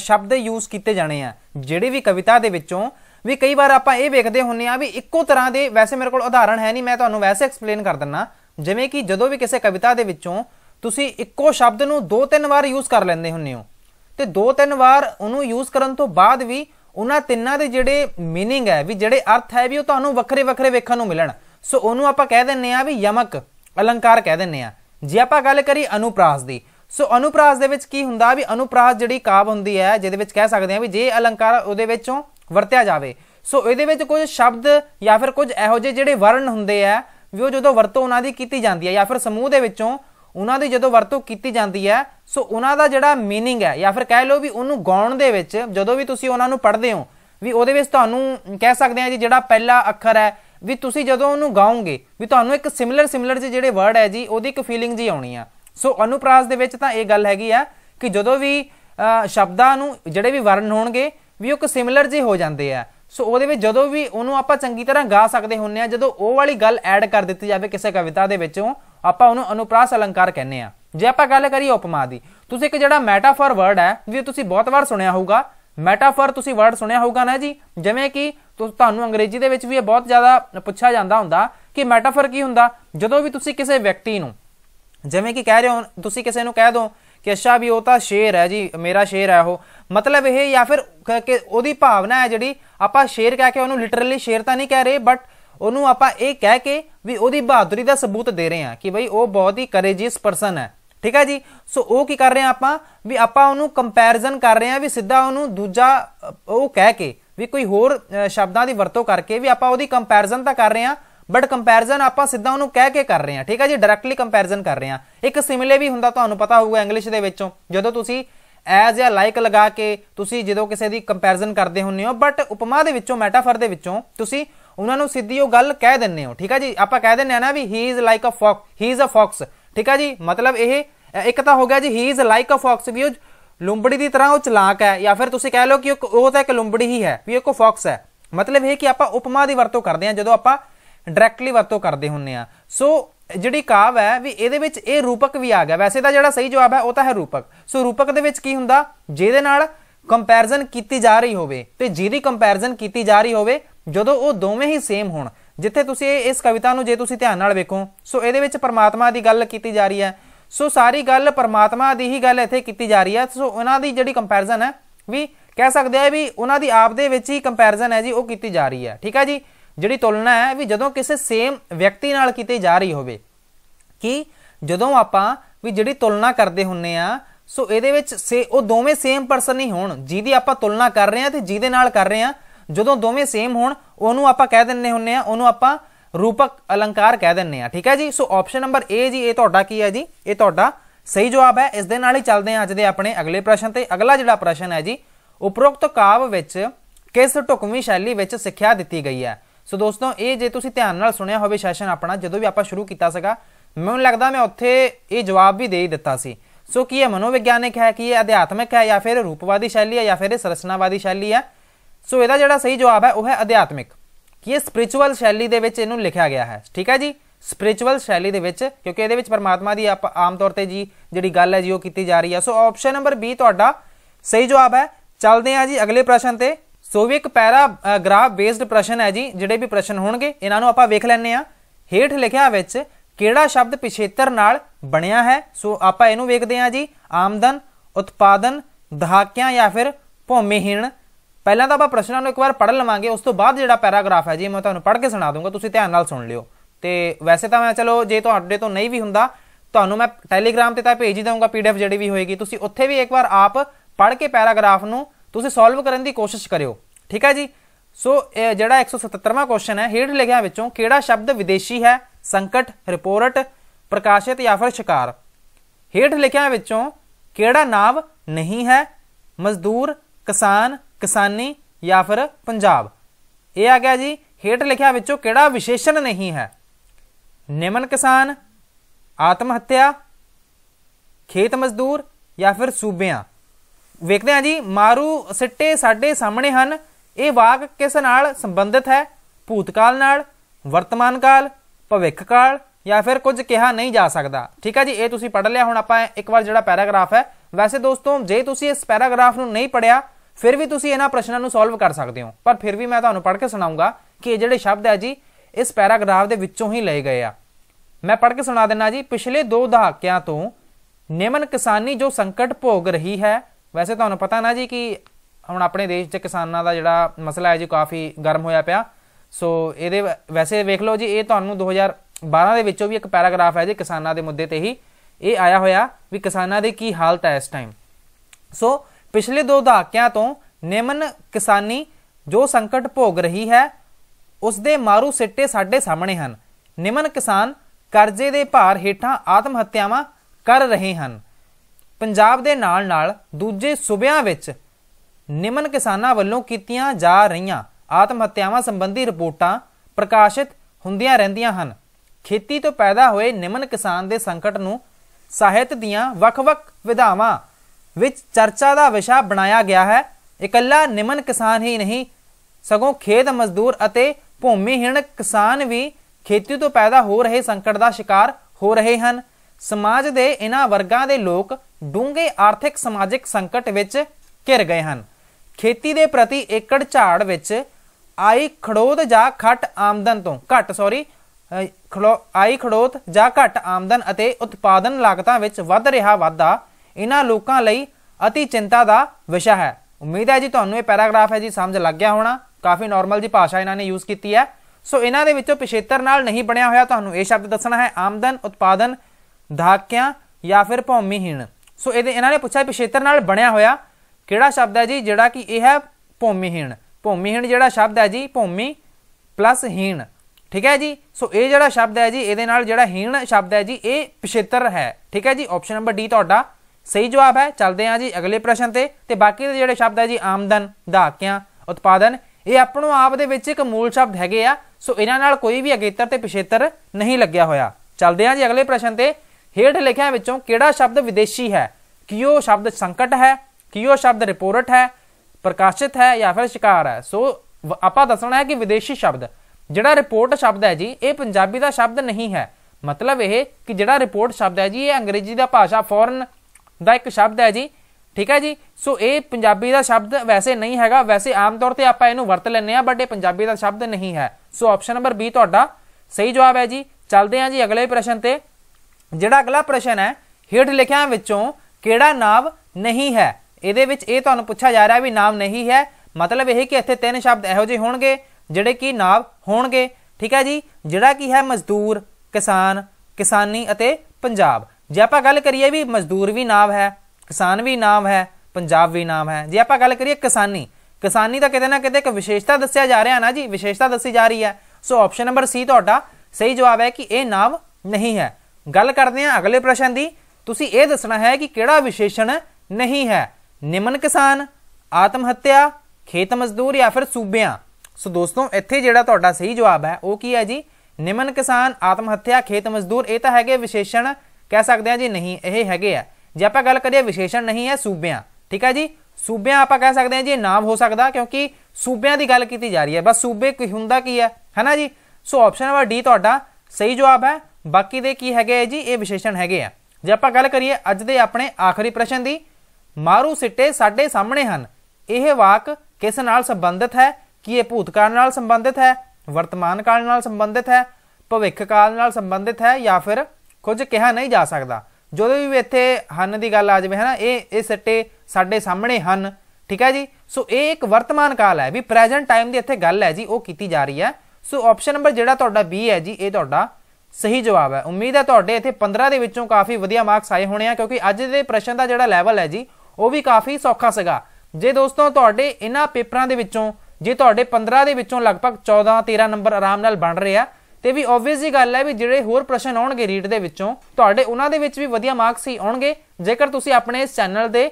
ਸ਼ਬਦ ਯੂਜ਼ ਕੀਤੇ ਜਾਣੇ ਆ ਜਿਹੜੇ ਵੀ ਕਵਿਤਾ ਦੇ ਵਿੱਚੋਂ ਵੀ ਕਈ ਵਾਰ ਆਪਾਂ ਇਹ ਵੇਖਦੇ ਹੁੰਨੇ ਆ ਵੀ ਇੱਕੋ ਤਰ੍ਹਾਂ ਦੇ ਵੈਸੇ ਮੇਰੇ ਕੋਲ ਉਦਾਹਰਣ ਹੈ ਨਹੀਂ ਮੈਂ ਤੁਹਾਨੂੰ ਵੈਸੇ ਐਕਸਪਲੇਨ ਕਰ ਦਿੰਨਾ ਜਿਵੇਂ ਕਿ ਜਦੋਂ ਵੀ ਕਿਸੇ ਕਵਿਤਾ ਦੇ ਵਿੱਚੋਂ ਤੁਸੀਂ ਇੱਕੋ ਸ਼ਬਦ ਨੂੰ ਦੋ ਤਿੰਨ ਵਾਰ ਯੂਜ਼ ਕਰ ਲੈਂਦੇ ਹੁੰਨੇ ਹੋ ਤੇ ਦੋ ਤਿੰਨ ਵਾਰ ਉਹਨੂੰ ਯੂਜ਼ ਕਰਨ ਤੋਂ ਬਾਅਦ ਵੀ ਉਹਨਾਂ ਤਿੰਨਾਂ ਦੇ ਜਿਹੜੇ मीनिंग ਹੈ ਵੀ ਜਿਹੜੇ ਅਰਥ ਹੈ ਵੀ ਉਹ ਤੁਹਾਨੂੰ ਵੱਖਰੇ ਵੱਖਰੇ ਵੇਖਣ ਨੂੰ ਮਿਲਣ ਸੋ ਉਹਨੂੰ ਆਪਾਂ ਕਹਿ ਦਿੰਨੇ ਆ ਵੀ ਯਮਕ ਅਲੰਕਾਰ ਕਹਿ ਦਿੰਨੇ ਆ ਜੇ ਆਪਾਂ ਗੱਲ ਕਰੀ ਅਨੁਪ੍ਰਾਸ ਦੀ ਸੋ ਅਨੁਪ੍ਰਾਸ ਦੇ ਵਿੱਚ ਕੀ ਹੁੰਦਾ ਵੀ ਅਨੁਪ੍ਰਾਸ ਜਿਹੜੀ ਕਾਵ ਹੁੰਦੀ ਹੈ ਜਿਹਦੇ ਵਿੱਚ ਕਹਿ ਸਕਦੇ ਆ ਵੀ ਜੇ ਅਲੰਕਾਰ ਉਹਦੇ ਵਿੱਚੋਂ ਵਰਤਿਆ ਜਾਵੇ ਸੋ ਇਹਦੇ ਵਿੱਚ ਕੁਝ ਸ਼ਬਦ ਜਾਂ ਫਿਰ ਕੁਝ ਇਹੋ ਜਿਹੇ ਜਿਹੜੇ ਵਰਣ ਹੁੰਦੇ ਆ ਵੀ ਉਹ ਜਦੋਂ ਵਰਤੋਂ ਉਹਨਾਂ ਦੀ ਕੀਤੀ ਜਾਂਦੀ ਹੈ ਜਾਂ ਫਿਰ ਸਮੂਹ ਦੇ ਵਿੱਚੋਂ ਉਹਨਾਂ ਦੀ ਜਦੋਂ ਵਰਤੋਂ ਕੀਤੀ ਜਾਂਦੀ ਹੈ ਸੋ ਉਹਨਾਂ ਦਾ ਜਿਹੜਾ मीनिंग ਹੈ ਜਾਂ ਫਿਰ ਕਹਿ ਲਓ ਵੀ ਉਹਨੂੰ ਗਾਉਣ ਦੇ ਵਿੱਚ ਜਦੋਂ ਵੀ ਤੁਸੀਂ ਉਹਨਾਂ ਨੂੰ ਪੜ੍ਹਦੇ ਹੋ ਵੀ ਉਹਦੇ ਵਿੱਚ ਤੁਹਾਨੂੰ ਕਹਿ ਸਕਦੇ ਆ ਜੀ ਜਿਹੜਾ ਪਹਿਲਾ ਅੱਖਰ ਹੈ ਵੀ ਤੁਸੀਂ ਜਦੋਂ ਉਹਨੂੰ ਗਾਉਂਗੇ ਵੀ ਤੁਹਾਨੂੰ ਇੱਕ ਸਿਮਿਲਰ ਸਿਮਿਲਰ ਜਿਹੜੇ ਵਰਡ ਹੈ ਜੀ ਉਹਦੀ ਇੱਕ ਫੀਲਿੰਗ ਜੀ ਆਉਣੀ ਆ ਸੋ ਅਨੁਪ੍ਰਾਸ ਦੇ ਵਿੱਚ ਤਾਂ ਇਹ ਗੱਲ ਹੈਗੀ ਆ ਕਿ ਜਦੋਂ ਵੀ ਸ਼ਬਦਾਂ ਨੂੰ ਜਿਹੜੇ ਵੀ ਵਰਣ ਹੋਣਗੇ ਵੀ ਉਹ ਇੱਕ ਸਿਮਿਲਰ ਜੀ ਹੋ ਜਾਂਦੇ ਆ ਸੋ ਉਹਦੇ ਵਿੱਚ ਜਦੋਂ ਵੀ ਉਹਨੂੰ ਆਪਾਂ ਚੰਗੀ ਤਰ੍ਹਾਂ ਗਾ ਸਕਦੇ ਹੁੰਨੇ ਆ ਜਦੋਂ ਉਹ ਵਾਲੀ ਗੱਲ ਐਡ ਕਰ ਦਿੱਤੀ ਜਾਵੇ ਕਿਸੇ ਕਵਿਤਾ ਦੇ ਵਿੱਚੋਂ ਆਪਾਂ ਉਹਨੂੰ ਅਨੁਪ੍ਰਾਸ ਅਲੰਕਾਰ ਕਹਿੰਦੇ ਆ ਜੇ ਆਪਾਂ ਗੱਲ ਕਰੀਏ ਉਪਮਾ ਦੀ ਤੁਸੀਂ ਇੱਕ ਜਿਹੜਾ ਮੈਟਾਫਰ ਵਰਡ ਹੈ ਵੀ ਤੁਸੀਂ ਬਹੁਤ ਵਾਰ ਸੁਣਿਆ ਹੋਊਗਾ ਮੈਟਾਫਰ ਤੁਸੀਂ ਵਰਡ ਸੁਣਿਆ ਹੋਊਗਾ ਨਾ ਜੀ ਜਿਵੇਂ ਕਿ ਤੁਹਾਨੂੰ ਅੰਗਰੇਜ਼ੀ ਦੇ ਵਿੱਚ ਵੀ ਇਹ ਬਹੁਤ ਜ਼ਿਆਦਾ ਪੁੱਛਿਆ ਜਾਂਦਾ ਹੁੰਦਾ ਕਿ ਮੈਟਾਫਰ ਕੀ ਹੁੰਦਾ ਜਦੋਂ ਵੀ ਤੁਸੀਂ ਕਿਸੇ ਵਿਅਕਤੀ ਨੂੰ ਜਿਵੇਂ ਕਿ ਕਹਿ ਰਹੇ ਹੋ ਤੁਸੀਂ ਕਿਸੇ ਨੂੰ ਕਹਿ ਦੋ ਕਿ ਅੱਛਾ ਵੀ ਉਹ ਤਾਂ ਸ਼ੇਰ ਹੈ ਜੀ ਮੇਰਾ ਸ਼ੇਰ ਹੈ ਉਹ ਮਤਲਬ ਇਹ ਜਾਂ ਫਿਰ ਕਿ ਉਹਦੀ ਭਾਵਨਾ ਹੈ ਜਿਹੜੀ ਆਪਾਂ ਸ਼ੇਰ ਕਹਿ ਕੇ ਉਹਨੂੰ ਲਿਟਰਲੀ ਸ਼ੇਰ ਤਾਂ ਨਹੀਂ ਕਹਿ ਰਹੇ ਬਟ ਉਹਨੂੰ ਆਪਾਂ ਇਹ ਕਹਿ ਕੇ ਵੀ ਉਹਦੀ ਬਹਾਦਰੀ ਦਾ ਸਬੂਤ ਦੇ ਰਹੇ ਹਾਂ ਕਿ ਭਈ ਉਹ ਬਹੁਤ ਹੀ ਕਰੇਜੀਅਸ ਪਰਸਨ ਹੈ ਠੀਕ ਹੈ ਜੀ ਸੋ ਉਹ ਕੀ ਕਰ ਰਹੇ ਆ ਆਪਾਂ ਵੀ ਆਪਾਂ ਉਹਨੂੰ ਕੰਪੈਰੀਜ਼ਨ ਕਰ ਰਹੇ ਆ ਵੀ ਸਿੱਧਾ ਉਹਨੂੰ ਦੂਜਾ ਉਹ ਕਹਿ ਕੇ ਵੀ ਕੋਈ ਹੋਰ ਸ਼ਬਦਾਂ ਦੀ ਵਰਤੋਂ ਕਰਕੇ ਵੀ ਆਪਾਂ ਉਹਦੀ ਕੰਪੈਰੀਜ਼ਨ ਤਾਂ ਕਰ ਰਹੇ ਆ ਬਟ ਕੰਪੈਰੀਜ਼ਨ ਆਪਾਂ ਸਿੱਧਾ ਉਹਨੂੰ ਕਹਿ ਕੇ ਕਰ ਰਹੇ ਹਾਂ ਠੀਕ ਹੈ ਜੀ ਡਾਇਰੈਕਟਲੀ ਕੰਪੈਰੀਜ਼ਨ ਕਰ ਰਹੇ ਹਾਂ ਇੱਕ ਸਿਮਿਲੇ ਵੀ ਹੁੰਦਾ ਤੁਹਾਨੂੰ ਪਤਾ ਹੋਊਗਾ ਇੰਗਲਿਸ਼ ਦੇ ਵਿੱਚੋਂ ਜਦੋਂ ਤੁਸੀਂ ਐਜ਼ ਜਾਂ ਲਾਈਕ ਲਗਾ ਕੇ ਤੁਸੀਂ ਜਦੋਂ ਕਿਸੇ ਦੀ ਕੰਪੈਰੀਜ਼ਨ ਕਰਦੇ ਹੁੰਨੇ ਹੋ ਬਟ ਉਪਮਾ ਦੇ ਵਿੱਚੋਂ ਮੈਟਾਫਰ ਦੇ ਵਿੱਚੋਂ ਤੁਸੀਂ ਉਹਨਾਂ ਨੂੰ ਸਿੱਧੀ ਉਹ ਗੱਲ ਕਹਿ ਦਿੰਨੇ ਹੋ ਠੀਕ ਹੈ ਜੀ ਆਪਾਂ ਕਹਿ ਦਿੰਨੇ ਆ ਨਾ ਵੀ he is like a fox he is a fox ਠੀਕ ਹੈ ਜੀ ਮਤਲਬ ਇਹ ਇੱਕ ਤਾਂ ਹੋ ਗਿਆ ਜੀ he is like a fox ਵੀ ਉਹ ਲੁੰਬੜੀ ਦੀ ਤਰ੍ਹਾਂ ਉਹ ਚਲਾਕ ਹੈ ਜਾਂ ਫਿਰ ਤੁਸੀਂ ਕਹਿ ਲਓ ਕਿ ਉਹ ਤਾਂ ਇੱਕ ਲੁੰਬੜੀ ਹੀ ਹੈ ਵੀ ਇਹ ਕੋ ਫੌਕਸ ਹੈ ਮਤਲਬ ਇਹ ਕਿ ਆਪਾਂ ਉਪਮਾ ਦੀ ਵਰਤੋਂ ਕਰਦੇ ਹਾਂ ਜਦੋਂ ਆਪਾਂ ਡਾਇਰੈਕਟਲੀ ਵਰਤੋਂ ਕਰਦੇ ਹੁੰਨੇ ਆ ਸੋ ਜਿਹੜੀ ਕਾਵ ਹੈ ਵੀ ਇਹਦੇ ਵਿੱਚ ਇਹ ਰੂਪਕ ਵੀ ਆ ਗਿਆ ਵੈਸੇ ਤਾਂ ਜਿਹੜਾ ਸਹੀ ਜਵਾਬ ਹੈ ਉਹ ਤਾਂ ਹੈ ਰੂਪਕ ਸੋ ਰੂਪਕ ਦੇ ਵਿੱਚ ਕੀ ਹੁੰਦਾ ਜਿਹਦੇ ਨਾਲ ਕੰਪੈਰੀਜ਼ਨ ਕੀਤੀ ਜਾ ਰਹੀ ਹੋਵੇ ਤੇ ਜਿਹਦੀ ਕੰਪੈਰੀਜ਼ਨ ਕੀਤੀ ਜਾ ਰਹੀ ਹੋਵੇ ਜਦੋਂ ਉਹ ਦੋਵੇਂ ਹੀ ਸੇਮ ਹੋਣ ਜਿੱਥੇ ਤੁਸੀਂ ਇਸ ਕਵਿਤਾ ਨੂੰ ਜੇ ਤੁਸੀਂ ਧਿਆਨ ਨਾਲ ਵੇਖੋ ਸੋ ਇਹਦੇ ਵਿੱਚ ਪਰਮਾਤਮਾ ਦੀ ਗੱਲ ਕੀਤੀ ਜਾ ਰਹੀ ਹੈ ਸੋ ਸਾਰੀ ਗੱਲ ਪਰਮਾਤਮਾ ਦੀ ਹੀ ਗੱਲ ਇੱਥੇ ਕੀਤੀ ਜਾ ਰਹੀ ਹੈ ਸੋ ਉਹਨਾਂ ਦੀ ਜਿਹੜੀ ਕੰਪੈਰੀਜ਼ਨ ਹੈ ਵੀ ਕਹਿ ਸਕਦੇ ਆ ਵੀ ਉਹਨਾਂ ਦੀ ਆਪ ਦੇ ਵਿੱਚ ਹੀ ਕੰਪੈਰੀਜ਼ਨ ਹੈ ਜੀ ਉਹ ਕੀਤੀ ਜਾ ਰਹੀ ਹੈ ਠੀਕ ਹੈ ਜੀ ਜਿਹੜੀ ਤੁਲਨਾ ਹੈ ਵੀ ਜਦੋਂ ਕਿਸੇ ਸੇਮ ਵਿਅਕਤੀ ਨਾਲ ਕੀਤੀ ਜਾ ਰਹੀ ਹੋਵੇ ਕਿ ਜਦੋਂ ਆਪਾਂ ਵੀ ਜਿਹੜੀ ਤੁਲਨਾ ਕਰਦੇ ਹੁੰਨੇ ਆ ਸੋ ਇਹਦੇ ਵਿੱਚ ਸੇ ਉਹ ਦੋਵੇਂ ਸੇਮ ਪਰਸਨ ਨਹੀਂ ਹੋਣ ਜਿਹਦੀ ਆਪਾਂ ਤੁਲਨਾ ਕਰ ਰਹੇ ਆ ਤੇ ਜਿਹਦੇ ਨਾਲ ਕਰ ਰਹੇ ਆ ਜਦੋਂ ਦੋਵੇਂ ਸੇਮ ਹੋਣ ਉਹਨੂੰ ਆਪਾਂ ਕਹਿ ਦਿੰਨੇ ਹੁੰਨੇ ਆ ਉਹਨੂੰ ਆਪਾਂ ਰੂਪਕ ਅਲੰਕਾਰ ਕਹਿ ਦਿੰਨੇ ਆ ਠੀਕ ਹੈ ਜੀ ਸੋ ਆਪਸ਼ਨ ਨੰਬਰ A ਜੀ ਇਹ ਤੁਹਾਡਾ ਕੀ ਹੈ ਜੀ ਇਹ ਤੁਹਾਡਾ ਸਹੀ ਜਵਾਬ ਹੈ ਇਸ ਦੇ ਨਾਲ ਹੀ ਚੱਲਦੇ ਆ ਅੱਜ ਦੇ ਆਪਣੇ ਅਗਲੇ ਪ੍ਰਸ਼ਨ ਤੇ ਅਗਲਾ ਜਿਹੜਾ ਪ੍ਰਸ਼ਨ ਹੈ ਜੀ ਉਪਰੋਕਤ ਕਾਵ ਵਿੱਚ ਕਿਸ ਢੁਕਵੀਂ ਸ਼ੈਲੀ ਵਿੱਚ ਸਿੱਖਿਆ ਦਿੱਤੀ ਗਈ ਹੈ ਸੋ ਦੋਸਤੋ ਇਹ ਜੇ ਤੁਸੀਂ ਧਿਆਨ ਨਾਲ ਸੁਣਿਆ ਹੋਵੇ ਸੈਸ਼ਨ ਆਪਣਾ ਜਦੋਂ ਵੀ ਆਪਾਂ ਸ਼ੁਰੂ ਕੀਤਾ ਸੀਗਾ ਮੈਨੂੰ ਲੱਗਦਾ ਮੈਂ ਉੱਥੇ ਇਹ ਜਵਾਬ ਵੀ ਦੇ ਹੀ ਦਿੱਤਾ ਸੀ ਸੋ ਕੀ ਇਹ ਮਨੋਵਿਗਿਆਨਿਕ ਹੈ ਕਿ ਇਹ ਅਧਿਆਤਮਿਕ ਹੈ ਜਾਂ ਫਿਰ ਰੂਪਵਾਦੀ ਸ਼ੈਲੀ ਹੈ ਜਾਂ ਫਿਰ ਇਹ ਸਰਚਨਾਵਾਦੀ ਸ਼ੈਲੀ ਹੈ ਸੋ ਇਹਦਾ ਜਿਹੜਾ ਸਹੀ ਜਵਾਬ ਹੈ ਉਹ ਹੈ ਅਧਿਆਤਮਿਕ ਕਿ ਇਹ ਸਪਿਰਚੁਅਲ ਸ਼ੈਲੀ ਦੇ ਵਿੱਚ ਇਹਨੂੰ ਲਿਖਿਆ ਗਿਆ ਹੈ ਠੀਕ ਹੈ ਜੀ ਸਪਿਰਚੁਅਲ ਸ਼ੈਲੀ ਦੇ ਵਿੱਚ ਕਿਉਂਕਿ ਇਹਦੇ ਵਿੱਚ ਪਰਮਾਤਮਾ ਦੀ ਆਮ ਤੌਰ ਤੇ ਜੀ ਜਿਹੜੀ ਗੱਲ ਹੈ ਜੀ ਉਹ ਕੀਤੀ ਜਾ ਰਹੀ ਹੈ ਸੋ ਆਪਸ਼ਨ ਨੰਬਰ B ਤੁਹਾਡਾ ਸਹੀ ਜਵਾਬ ਹੈ ਚਲਦੇ ਆ ਜੀ ਅਗਲੇ ਪ੍ਰਸ਼ਨ ਤੇ ਸੋ ਵੀ ਇੱਕ ਪੈਰਾ ਗ੍ਰਾਫ ਬੇਸਡ ਪ੍ਰਸ਼ਨ ਹੈ ਜੀ ਜਿਹੜੇ ਵੀ ਪ੍ਰਸ਼ਨ ਹੋਣਗੇ ਇਹਨਾਂ ਨੂੰ ਆਪਾਂ ਵੇਖ ਲੈਣੇ ਆ ਹੇਠ ਲਿਖਿਆ ਵਿੱਚ ਕਿਹੜਾ ਸ਼ਬਦ ਪਿਛੇਤਰ ਨਾਲ ਬਣਿਆ ਹੈ ਸੋ ਆਪਾਂ ਇਹਨੂੰ ਵੇਖਦੇ ਆ ਜੀ ਆਮਦਨ ਉਤਪਾਦਨ ਦਹਾਕਿਆਂ ਜਾਂ ਫਿਰ ਭੂਮੀਹੀਣ ਪਹਿਲਾਂ ਤਾਂ ਆਪਾਂ ਪ੍ਰਸ਼ਨਾਂ ਨੂੰ ਇੱਕ ਵਾਰ ਪੜ੍ਹ ਲਵਾਂਗੇ ਉਸ ਤੋਂ ਬਾਅਦ ਜਿਹੜਾ ਪੈਰਾਗ੍ਰਾਫ ਹੈ ਜੀ ਮੈਂ ਤੁਹਾਨੂੰ ਪੜ੍ਹ ਕੇ ਸੁਣਾ ਦੂੰਗਾ ਤੁਸੀਂ ਧਿਆਨ ਨਾਲ ਸੁਣ ਲਿਓ ਤੇ ਵੈਸੇ ਤਾਂ ਮੈਂ ਚਲੋ ਜੇ ਤੁਹਾਡੇ ਤੋਂ ਨਹੀਂ ਵੀ ਹੁੰਦਾ ਤੁਹਾਨੂੰ ਮੈਂ ਟੈਲੀਗ੍ਰਾਮ ਤੇ ਤਾਂ ਭੇਜ ਹੀ ਦਊਂਗਾ ਪੀਡੀਐਫ ਜਿਹੜੀ ਵੀ ਹੋਏਗੀ ਤੁਸੀਂ ਉੱਥੇ ਵੀ ਇੱਕ ਵਾਰ ਆਪ ਪੜ੍ਹ ਕੇ ਪੈਰਾਗ੍ਰਾਫ ਨੂੰ ਤੁਸੀਂ ਸੋਲਵ ਕਰਨ ਦੀ ਕੋਸ਼ਿਸ਼ ਕਰਿਓ ਠੀਕ ਹੈ ਜੀ ਸੋ ਜਿਹੜਾ 177ਵਾਂ ਕੁਐਸਚਨ ਹੈ ਹੇਠ ਲਿਖਿਆ ਵਿੱਚੋਂ ਕਿਹੜਾ ਸ਼ਬਦ ਵਿਦੇਸ਼ੀ ਹੈ ਸੰਕਟ ਰਿਪੋਰਟ ਪ੍ਰਕਾਸ਼ਿਤ ਜਾਂ ਫਿਰ ਸ਼ਿਕਾਰ ਹੇਠ ਲਿਖਿਆ ਵਿੱਚੋਂ ਕਿਹੜਾ ਨਾਮ ਨਹੀਂ ਹੈ ਮਜ਼ਦੂਰ ਕਿਸਾਨ ਕਿਸਾਨੀ ਜਾਂ ਫਿਰ ਪੰਜਾਬ ਇਹ ਆ ਗਿਆ ਜੀ ਹੇਠ ਲਿਖਿਆ ਵਿੱਚੋਂ ਕਿਹੜਾ ਵਿਸ਼ੇਸ਼ਣ ਨਹੀਂ ਹੈ ਨਿਮਨ ਕਿਸਾਨ ਆਤਮ ਹੱਤਿਆ ਖੇਤ ਮਜ਼ਦੂਰ ਜਾਂ ਫਿਰ ਸੂਬਿਆਂ ਵੇਖਦੇ ਹਾਂ ਜੀ ਮਾਰੂ ਸਿੱਟੇ ਸਾਡੇ ਸਾਹਮਣੇ ਹਨ ਇਹ ਵਾਕ ਕਿਸ ਨਾਲ ਸੰਬੰਧਿਤ ਹੈ ਭੂਤਕਾਲ ਨਾਲ ਵਰਤਮਾਨ ਕਾਲ ਭਵਿੱਖ ਕਾਲ ਜਾਂ ਫਿਰ ਕੁਝ ਕਿਹਾ ਨਹੀਂ ਜਾ ਸਕਦਾ ਠੀਕ ਹੈ ਜੀ ਇਹ ਤੁਸੀਂ ਪੜ੍ਹ ਲਿਆ ਹੁਣ ਆਪਾਂ ਇੱਕ ਵਾਰ ਜਿਹੜਾ ਪੈਰਾਗ੍ਰਾਫ ਹੈ ਵੈਸੇ ਦੋਸਤੋ ਜੇ ਤੁਸੀਂ ਇਸ ਪੈਰਾਗ੍ਰਾਫ ਨੂੰ ਨਹੀਂ ਪੜਿਆ ਫਿਰ ਵੀ ਤੁਸੀਂ ਇਹਨਾਂ ਪ੍ਰਸ਼ਨਾਂ ਨੂੰ ਸੋਲਵ ਕਰ ਸਕਦੇ ਹੋ ਪਰ ਫਿਰ ਵੀ ਮੈਂ ਤੁਹਾਨੂੰ ਪੜ੍ਹ ਕੇ ਸੁਣਾਉਂਗਾ ਕਿ ਇਹ ਜਿਹੜੇ ਸ਼ਬਦ ਹੈ ਜੀ ਇਸ ਪੈਰਾਗ੍ਰਾਫ ਦੇ ਵਿੱਚੋਂ ਹੀ ਲਏ ਗਏ ਆ ਮੈਂ ਪੜ੍ਹ ਕੇ ਸੁਣਾ ਦਿੰਨਾ ਜੀ ਪਿਛਲੇ 2 ਦਹਾਕਿਆਂ ਤੋਂ ਨਿਮਨ ਕਿਸਾਨੀ ਜੋ ਸੰਕਟ ਭੋਗ ਰਹੀ ਹੈ ਵੈਸੇ ਤੁਹਾਨੂੰ ਪਤਾ ਨਾ ਜੀ ਕਿ ਹੁਣ ਆਪਣੇ ਦੇਸ਼ 'ਚ ਕਿਸਾਨਾਂ ਦਾ ਜਿਹੜਾ ਮਸਲਾ ਹੈ ਜੀ ਕਾਫੀ ਗਰਮ ਹੋਇਆ ਪਿਆ ਸੋ ਇਹਦੇ ਵੈਸੇ ਵੇਖ ਲਓ ਜੀ ਇਹ ਤੁਹਾਨੂੰ 2012 ਦੇ ਵਿੱਚੋਂ ਵੀ ਇੱਕ ਪੈਰਾਗ੍ਰਾਫ ਹੈ ਜੀ ਕਿਸਾਨਾਂ ਦੇ ਮੁੱਦੇ ਤੇ ਹੀ ਇਹ ਆਇਆ ਹੋਇਆ ਵੀ ਕਿਸਾਨਾਂ ਦੀ ਕੀ ਹਾਲਤ ਹੈ ਇਸ ਟਾਈਮ ਸੋ ਪਿਛਲੇ ਦੋ ਦਹਾਕਿਆਂ ਤੋਂ ਨਿਮਨ ਕਿਸਾਨੀ ਜੋ ਸੰਕਟ ਭੋਗ ਰਹੀ ਹੈ ਉਸ ਦੇ ਮਾਰੂ ਸਿੱਟੇ ਸਾਡੇ ਸਾਹਮਣੇ ਹਨ ਨਿਮਨ ਕਿਸਾਨ ਕਰਜ਼ੇ ਦੇ ਭਾਰ ਹੇਠਾਂ ਆਤਮ ਹੱਤਿਆਵਾਂ ਕਰ ਰਹੇ ਹਨ ਪੰਜਾਬ ਦੇ ਨਾਲ-ਨਾਲ ਦੂਜੇ ਸੂਬਿਆਂ ਵਿੱਚ ਨਿਮਨ ਕਿਸਾਨਾਂ ਵੱਲੋਂ ਕੀਤੀਆਂ ਜਾ ਰਹੀਆਂ ਆਤਮ ਹੱਤਿਆਵਾਂ ਸੰਬੰਧੀ ਰਿਪੋਰਟਾਂ ਪ੍ਰਕਾਸ਼ਿਤ ਹੁੰਦੀਆਂ ਰਹਿੰਦੀਆਂ ਹਨ ਖੇਤੀ ਤੋਂ ਪੈਦਾ ਹੋਏ ਨਿਮਨ ਕਿਸਾਨ ਦੇ ਸੰਕਟ ਨੂੰ ਸਾਹਿਤ ਦੀਆਂ ਵੱਖ-ਵੱਖ ਵਿਧਾਵਾਂ ਵਿੱਚ ਚਰਚਾ ਦਾ ਵਿਸ਼ਾ ਬਣਾਇਆ ਗਿਆ ਹੈ ਇਕੱਲਾ ਨਿਮਨ ਕਿਸਾਨ ਹੀ ਨਹੀਂ ਸਗੋਂ ਖੇਤ ਮਜ਼ਦੂਰ ਅਤੇ ਭੂਮੀਹੀਣ ਕਿਸਾਨ ਵੀ ਖੇਤੀ ਤੋਂ ਪੈਦਾ ਹੋ ਰਹੇ ਸੰਕਟ ਦਾ ਸ਼ਿਕਾਰ ਹੋ ਰਹੇ ਹਨ ਸਮਾਜ ਦੇ ਇਹਨਾਂ ਵਰਗਾਂ ਦੇ ਲੋਕ ਡੂੰਘੇ ਆਰਥਿਕ ਸਮਾਜਿਕ ਸੰਕਟ ਵਿੱਚ ਘਿਰ ਗਏ ਹਨ ਖੇਤੀ ਦੇ ਪ੍ਰਤੀ ਏਕੜ ਝਾੜ ਵਿੱਚ ਆਈ ਖੜੋਤ ਜਾਂ ਘੱਟ ਆਮਦਨ ਤੋਂ ਘੱਟ ਸੌਰੀ ਆਈ ਖੜੋਤ ਜਾਂ ਘੱਟ ਆਮਦਨ ਅਤੇ ਉਤਪਾਦਨ ਲਾਗਤਾਂ ਵਿੱਚ ਵੱਧ ਰਿਹਾ ਵਾਧਾ ਇਹਨਾਂ ਲੋਕਾਂ ਲਈ অতি ਚਿੰਤਾ ਦਾ ਵਿਸ਼ਾ ਹੈ ਉਮੀਦ ਹੈ ਜੀ ਤੁਹਾਨੂੰ ਇਹ ਪੈਰਾਗ੍ਰਾਫ ਹੈ ਜੀ ਸਮਝ ਲੱਗ ਗਿਆ ਹੋਣਾ ਕਾਫੀ ਨਾਰਮਲ ਜੀ ਭਾਸ਼ਾ ਇਹਨਾਂ ਨੇ ਯੂਜ਼ ਕੀਤੀ ਹੈ ਸੋ ਇਹਨਾਂ ਦੇ ਵਿੱਚੋਂ ਪਿਛੇਤਰ ਨਾਲ ਨਹੀਂ ਬਣਿਆ ਹੋਇਆ ਤੁਹਾਨੂੰ ਇਹ ਸ਼ਬਦ ਦੱਸਣਾ ਹੈ ਆਮਦਨ ਉਤਪਾਦਨ ਧਾਕਿਆਂ ਜਾਂ ਫਿਰ ਭੂਮੀਹੀਣ ਸੋ ਇਹਦੇ ਇਹਨਾਂ ਨੇ ਪੁੱਛਿਆ ਪਿਛੇਤਰ ਨਾਲ ਬਣਿਆ ਹੋਇਆ ਕਿਹੜਾ ਸ਼ਬਦ ਹੈ ਜੀ ਜਿਹੜਾ ਕਿ ਇਹ ਹੈ ਭੂਮੀਹੀਣ ਭੂਮੀਹੀਣ ਜਿਹੜਾ ਸ਼ਬਦ ਹੈ ਜੀ ਭੂਮੀ ਪਲੱਸ ਹੀਣ ਠੀਕ ਹੈ ਜੀ ਸੋ ਇਹ ਜਿਹੜਾ ਸ਼ਬਦ ਹੈ ਜੀ ਇਹਦੇ ਨਾਲ ਜਿਹੜਾ ਹੀਣ ਸ਼ਬਦ ਹੈ ਜੀ ਇਹ ਪਿਛੇਤਰ ਹੈ ਠੀਕ ਹੈ ਜੀ ਆਪਸ਼ਨ ਨੰਬਰ ਡੀ ਤੁਹਾਡਾ ਸਹੀ ਜਵਾਬ ਹੈ ਚਲਦੇ ਹਾਂ ਜੀ ਅਗਲੇ ਪ੍ਰਸ਼ਨ ਤੇ ਤੇ ਬਾਕੀ ਦੇ ਜਿਹੜੇ ਸ਼ਬਦ ਹੈ ਜੀ ਆਮਦਨ ਦਾਕਿਆਂ ਉਤਪਾਦਨ ਇਹ ਆਪਣੋ ਆਪ ਦੇ ਵਿੱਚ ਇੱਕ ਮੂਲ ਸ਼ਬਦ ਹੈਗੇ ਆ ਸੋ ਇਹਨਾਂ ਨਾਲ ਕੋਈ ਵੀ ਅਗੇਤਰ ਤੇ ਪਿਛੇਤਰ ਨਹੀਂ ਲੱਗਿਆ ਹੋਇਆ ਚਲਦੇ ਹਾਂ ਜੀ ਅਗਲੇ ਪ੍ਰਸ਼ਨ ਤੇ ਹੇਠ ਲਿਖਿਆਂ ਵਿੱਚੋਂ ਕਿਹੜਾ ਸ਼ਬਦ ਵਿਦੇਸ਼ੀ ਹੈ ਕੀ ਉਹ ਸ਼ਬਦ ਸੰਕਟ ਹੈ ਕੀ ਉਹ ਸ਼ਬਦ ਰਿਪੋਰਟ ਹੈ ਪ੍ਰਕਾਸ਼ਿਤ ਹੈ ਜਾਂ ਫਿਰ ਸ਼ਿਕਾਰ ਹੈ ਸੋ ਆਪਾਂ ਦੱਸਣਾ ਹੈ ਕਿ ਵਿਦੇਸ਼ੀ ਸ਼ਬਦ ਜਿਹੜਾ ਰਿਪੋਰਟ ਸ਼ਬਦ ਹੈ ਜੀ ਇਹ ਪੰਜਾਬੀ ਦਾ ਸ਼ਬਦ ਨਹੀਂ ਹੈ ਮਤਲਬ ਇਹ ਕਿ ਜਿਹੜਾ ਰਿਪੋਰਟ ਸ਼ਬਦ ਹੈ ਜੀ ਇਹ ਅੰਗਰੇਜ਼ੀ ਦਾ ਭਾਸ਼ਾ ਫੋਰਨ ਦਾ ਇੱਕ ਸ਼ਬਦ ਹੈ ਜੀ ਠੀਕ ਹੈ ਜੀ ਸੋ ਇਹ ਪੰਜਾਬੀ ਦਾ ਸ਼ਬਦ ਵੈਸੇ ਨਹੀਂ ਹੈਗਾ ਵੈਸੇ ਆਮ ਤੌਰ ਤੇ ਆਪਾਂ ਇਹਨੂੰ ਵਰਤ ਲੈਂਦੇ ਆ ਬਟ ਇਹ ਪੰਜਾਬੀ ਦਾ ਸ਼ਬਦ ਨਹੀਂ ਹੈ ਸੋ ਆਪਸ਼ਨ ਨੰਬਰ B ਤੁਹਾਡਾ ਸਹੀ ਜਵਾਬ ਹੈ ਜੀ ਚੱਲਦੇ ਆਂ ਜੀ ਅਗਲੇ ਪ੍ਰਸ਼ਨ ਤੇ ਜਿਹੜਾ ਅਗਲਾ ਪ੍ਰਸ਼ਨ ਹੈ ਹੇਠ ਲਿਖਿਆਂ ਵਿੱਚੋਂ ਕਿਹੜਾ ਨਾਮ ਨਹੀਂ ਹੈ ਇਹਦੇ ਵਿੱਚ ਇਹ ਤੁਹਾਨੂੰ ਪੁੱਛਿਆ ਜਾ ਰਿਹਾ ਵੀ ਨਾਮ ਨਹੀਂ ਹੈ ਮਤਲਬ ਇਹ ਕਿ ਇੱਥੇ ਤਿੰਨ ਸ਼ਬਦ ਇਹੋ ਜਿਹੇ ਹੋਣਗੇ ਜਿਹੜੇ ਕਿ ਨਾਮ ਹੋਣਗੇ ਠੀਕ ਹੈ ਜੀ ਜਿਹੜਾ ਕੀ ਹੈ ਮਜ਼ਦੂਰ ਕਿਸਾਨ ਕਿਸਾਨੀ ਅਤੇ ਪੰਜਾਬ ਜੇ ਆਪਾਂ ਗੱਲ ਕਰੀਏ ਵੀ ਮਜ਼ਦੂਰ ਵੀ ਨਾਮ ਹੈ ਕਿਸਾਨ ਵੀ ਨਾਮ ਹੈ ਪੰਜਾਬ ਵੀ ਨਾਮ ਹੈ ਜੇ ਆਪਾਂ ਗੱਲ ਕਰੀਏ ਕਿਸਾਨੀ ਕਿਸਾਨੀ ਤਾਂ ਕਿਤੇ ਨਾ ਕਿਤੇ ਇੱਕ ਵਿਸ਼ੇਸ਼ਤਾ ਦੱਸਿਆ ਜਾ ਰਿਹਾ ਨਾ ਜੀ ਵਿਸ਼ੇਸ਼ਤਾ ਦੱਸੀ ਜਾ ਰਹੀ ਹੈ ਸੋ ਆਪਸ਼ਨ ਨੰਬਰ ਸੀ ਤੁਹਾਡਾ ਸਹੀ ਜਵਾਬ ਹੈ ਕਿ ਇਹ ਨਾਮ ਨਹੀਂ ਹੈ ਗੱਲ ਕਰਦੇ ਹਾਂ ਅਗਲੇ ਪ੍ਰਸ਼ਨ ਦੀ ਤੁਸੀਂ ਇਹ ਦੱਸਣਾ ਹੈ ਕਿ ਕਿਹੜਾ ਵਿਸ਼ੇਸ਼ਣ ਨਹੀਂ ਹੈ ਨਿਮਨ ਕਿਸਾਨ ਆਤਮ ਹੱਤਿਆ ਖੇਤ ਮਜ਼ਦੂਰ ਜਾਂ ਫਿਰ ਸੂਬਿਆਂ ਸੋ ਦੋਸਤੋ ਇੱਥੇ ਜਿਹੜਾ ਤੁਹਾਡਾ ਸਹੀ ਜਵਾਬ ਹੈ ਉਹ ਕੀ ਹੈ ਜੀ ਨਿਮਨ ਕਿਸਾਨ ਆਤਮ ਹੱਤਿਆ ਖੇਤ ਮਜ਼ਦੂਰ ਇਹ ਤਾਂ ਹੈਗੇ ਵਿਸ਼ੇਸ਼ਣ ਕਹਿ ਸਕਦੇ ਆ ਜੀ ਨਹੀਂ ਇਹ ਹੈਗੇ ਆ ਜੇ ਆਪਾਂ ਗੱਲ ਕਰੀਏ ਵਿਸ਼ੇਸ਼ਣ ਨਹੀਂ ਹੈ ਸੂਬਿਆਂ ਠੀਕ ਹੈ ਜੀ ਸੂਬਿਆਂ ਆਪਾਂ ਕਹਿ ਸਕਦੇ ਆ ਜੀ ਨਾਮ ਹੋ ਸਕਦਾ ਕਿਉਂਕਿ ਸੂਬਿਆਂ ਦੀ ਗੱਲ ਕੀਤੀ ਜਾ ਰਹੀ ਹੈ ਬਸ ਸੂਬੇ ਕੀ ਹੁੰਦਾ ਕੀ ਹੈ ਹੈਨਾ ਜੀ ਸੋ ਆਪਸ਼ਨ ਨੰਬਰ ਡੀ ਤੁਹਾਡਾ ਸਹੀ ਜਵਾਬ ਹੈ ਬਾਕੀ ਦੇ ਕੀ ਹੈਗੇ ਜੀ ਇਹ ਵਿਸ਼ੇਸ਼ਣ ਹੈਗੇ ਆ ਜੇ ਆਪਾਂ ਗੱਲ ਕਰੀਏ ਅੱਜ ਦੇ ਆਪਣੇ ਆਖਰੀ ਪ੍ਰਸ਼ਨ ਦੀ ਮਾਰੂ ਸਿੱਟੇ ਸਾਡੇ ਸਾਹਮਣੇ ਹਨ ਇਹ ਵਾਕ ਕਿਸ ਨਾਲ ਸੰਬੰਧਿਤ ਹੈ ਕੀ ਇਹ ਭੂਤਕਾਲ ਨਾਲ ਸੰਬੰਧਿਤ ਹੈ ਵਰਤਮਾਨ ਕਾਲ ਨਾਲ ਸੰਬੰਧਿਤ ਹੈ ਭਵਿੱਖ ਕਾਲ ਨਾਲ ਸੰਬੰਧਿਤ ਹੈ ਜਾਂ ਫਿਰ ਕੁਝ ਕਿਹਾ ਨਹੀਂ ਜਾ ਸਕਦਾ ਜਦੋਂ ਵੀ ਇੱਥੇ ਹਨ ਦੀ ਗੱਲ ਆ ਜਾਵੇ ਹੈ ਨਾ ਇਹ ਇਹ ਸਿੱਟੇ ਸਾਡੇ ਸਾਹਮਣੇ ਹਨ ਠੀਕ ਹੈ ਜੀ ਸੋ ਇਹ ਇੱਕ ਵਰਤਮਾਨ ਕਾਲ ਹੈ ਵੀ ਪ੍ਰੈਜ਼ੈਂਟ ਟਾਈਮ ਦੀ ਇੱਥੇ ਗੱਲ ਹੈ ਜੀ ਉਹ ਕੀਤੀ ਜਾ ਰਹੀ ਹੈ ਸੋ ਆਪਸ਼ਨ ਨੰਬਰ ਜਿਹੜਾ ਤੁਹਾਡਾ B ਹੈ ਜੀ ਇਹ ਤੁਹਾਡਾ ਸਹੀ ਜਵਾਬ ਹੈ ਉਮੀਦ ਹੈ ਤੁਹਾਡੇ ਇੱਥੇ 15 ਦੇ ਵਿੱਚੋਂ ਕਾਫੀ ਵਧੀਆ ਮਾਰਕਸ ਆਏ ਹੋਣੇ ਆ ਕਿਉਂਕਿ ਅੱਜ ਦੇ ਪ੍ਰਸ਼ਨ ਦਾ ਜਿਹੜਾ ਲੈਵਲ ਹੈ ਜੀ ਉਹ ਵੀ ਕਾਫੀ ਸੌਖਾ ਸੀਗਾ ਜੇ ਦੋਸਤੋ ਤੁਹਾਡੇ ਇਹਨਾਂ ਪੇਪਰਾਂ ਦੇ ਵਿੱਚੋਂ ਜੇ ਤੁਹਾਡੇ 15 ਦੇ ਵਿੱਚੋਂ ਲਗਭਗ 14 13 ਨੰਬਰ ਆਰਾਮ ਨਾਲ ਬਣ ਰਹੇ ਆ ਤੇ ਵੀ ਆਬਵੀਅਸ ਜੀ ਗੱਲ ਹੈ ਵੀ ਜਿਹੜੇ ਹੋਰ ਪ੍ਰਸ਼ਨ ਆਉਣਗੇ ਰੀਡ ਦੇ ਵਿੱਚੋਂ ਤੁਹਾਡੇ ਉਹਨਾਂ ਦੇ ਵਿੱਚ ਵੀ ਵਧੀਆ ਮਾਰਕਸ ਹੀ ਆਉਣਗੇ ਜੇਕਰ ਤੁਸੀਂ ਆਪਣੇ ਇਸ ਚੈਨਲ ਦੇ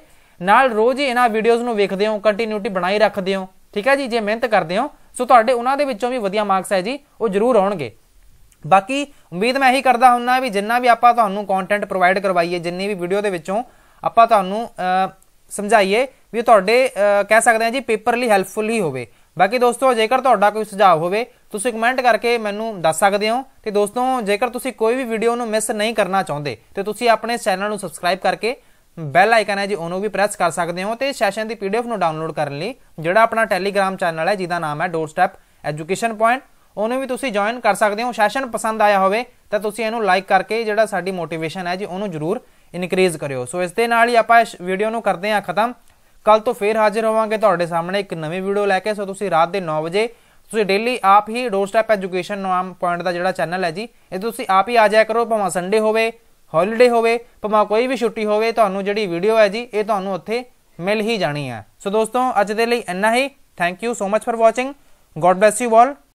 ਨਾਲ ਰੋਜ਼ ਇਹਨਾਂ ਵੀਡੀਓਜ਼ ਨੂੰ ਵੇਖਦੇ ਹੋ ਕੰਟੀਨਿਊਟੀ ਬਣਾਈ ਰੱਖਦੇ ਹੋ ਠੀਕ ਹੈ ਜੀ ਜੇ ਮਿਹਨਤ ਕਰਦੇ ਹੋ ਸੋ ਤੁਹਾਡੇ ਉਹਨਾਂ ਦੇ ਵਿੱਚੋਂ ਵੀ ਵਧੀਆ ਮਾਰਕਸ ਹੈ ਜੀ ਉਹ ਜ਼ਰੂਰ ਆਉਣਗੇ ਬਾਕੀ ਉਮੀਦ ਮੈਂ ਇਹੀ ਕਰਦਾ ਹੁੰਨਾ ਵੀ ਜਿੰਨਾ ਵੀ ਆਪਾਂ ਤੁਹਾਨੂੰ ਕੰਟੈਂਟ ਪ੍ਰੋਵਾਈਡ ਕਰਵਾਈਏ ਜਿੰਨੀ ਵੀ ਵੀਡੀਓ ਦੇ ਵਿੱਚੋਂ ਆਪਾਂ ਤੁਹਾਨੂੰ ਸਮਝਾਈਏ ਵੀ ਤੁਹਾਡੇ ਕਹਿ ਸਕਦੇ ਆ ਜੀ ਪੇਪਰ ਲਈ ਹੈਲਪਫੁਲ ਹੀ ਹੋਵੇ ਬਾਕੀ ਦੋਸਤੋ ਜੇਕਰ ਤੁਹਾਡਾ ਕੋਈ ਸੁਝਾਅ ਹੋਵੇ ਤੁਸੀਂ ਕਮੈਂਟ ਕਰਕੇ ਮੈਨੂੰ ਦੱਸ ਸਕਦੇ ਹੋ ਤੇ ਦੋਸਤੋ ਜੇਕਰ ਤੁਸੀਂ ਕੋਈ ਵੀ ਵੀਡੀਓ ਨੂੰ ਮਿਸ ਨਹੀਂ ਕਰਨਾ ਚਾਹੁੰਦੇ ਤੇ ਤੁਸੀਂ ਆਪਣੇ ਚੈਨਲ ਨੂੰ ਸਬਸਕ੍ਰਾਈਬ ਕਰਕੇ ਬੈਲ ਆਈਕਨ ਹੈ ਜੀ ਉਹਨੂੰ ਵੀ ਪ੍ਰੈਸ ਕਰ ਸਕਦੇ ਹੋ ਤੇ ਸੈਸ਼ਨ ਦੀ ਪੀਡੀਐਫ ਨੂੰ ਡਾਊਨਲੋਡ ਕਰਨ ਲਈ ਜਿਹੜਾ ਆਪਣਾ ਟੈਲੀਗ੍ਰam ਚੈਨਲ ਹੈ ਜਿਹਦਾ ਨਾਮ ਹੈ ਡੋਰਸਟੈਪ ਐਜੂਕੇਸ਼ਨ ਪੁਆਇੰਟ ਉਹਨੂੰ ਵੀ ਤੁਸੀਂ ਜੁਆਇਨ ਕਰ ਸਕਦੇ ਹੋ ਸੈਸ਼ਨ ਪਸੰਦ ਆਇਆ ਹੋਵੇ ਤਾਂ ਤੁਸੀਂ ਇਹਨੂੰ ਲਾਈਕ ਕਰਕੇ ਜਿਹੜਾ ਸਾਡੀ ਮੋਟੀਵੇਸ਼ਨ ਹੈ ਜੀ ਉਹਨੂੰ ਜ਼ਰੂਰ ਇਨਕਰੀਜ਼ ਕਰਿਓ ਸੋ ਇਸ ਦੇ ਨਾਲ ਹੀ ਆਪਾਂ ਇਸ ਵੀਡੀਓ ਨੂੰ ਕਰਦੇ ਹਾਂ ਖਤਮ ਕੱਲ ਤੋਂ ਫੇਰ ਹਾਜ਼ਰ ਹੋਵਾਂਗੇ ਤੁਹਾਡੇ ਸਾਹਮਣੇ ਇੱਕ ਨਵੀਂ ਵੀਡੀਓ ਲੈ ਕੇ ਸੋ ਤੁਸੀਂ ਰਾਤ ਦੇ 9 ਵਜੇ ਤੁਸੀਂ ਡੇਲੀ ਆਪ ਹੀ ਡੋਰ ਸਟੈਪ ਐਜੂਕੇਸ਼ਨ ਨਾਮ ਪੁਆਇੰਟ ਦਾ ਜਿਹੜਾ ਚੈਨਲ ਹੈ ਜੀ ਇਹ ਤੁਸੀਂ ਆਪ ਹੀ ਆ ਜਾਇਆ ਕਰੋ ਭਾਵੇਂ ਸੰਡੇ ਹੋਵੇ ਹੌਲੀਡੇ ਹੋਵੇ ਭਾਵੇਂ ਕੋਈ ਵੀ ਛੁੱਟੀ ਹੋਵੇ ਤੁਹਾਨੂੰ ਜਿਹੜੀ ਵੀਡੀਓ ਹੈ ਜੀ ਇਹ ਤੁਹਾਨੂੰ ਉੱਥੇ ਮਿਲ ਹੀ ਜਾਣੀ ਹੈ ਸੋ ਦੋਸਤੋ ਅੱਜ ਦੇ ਲਈ ਇੰਨਾ ਹੀ thank you so much for watching God bless you all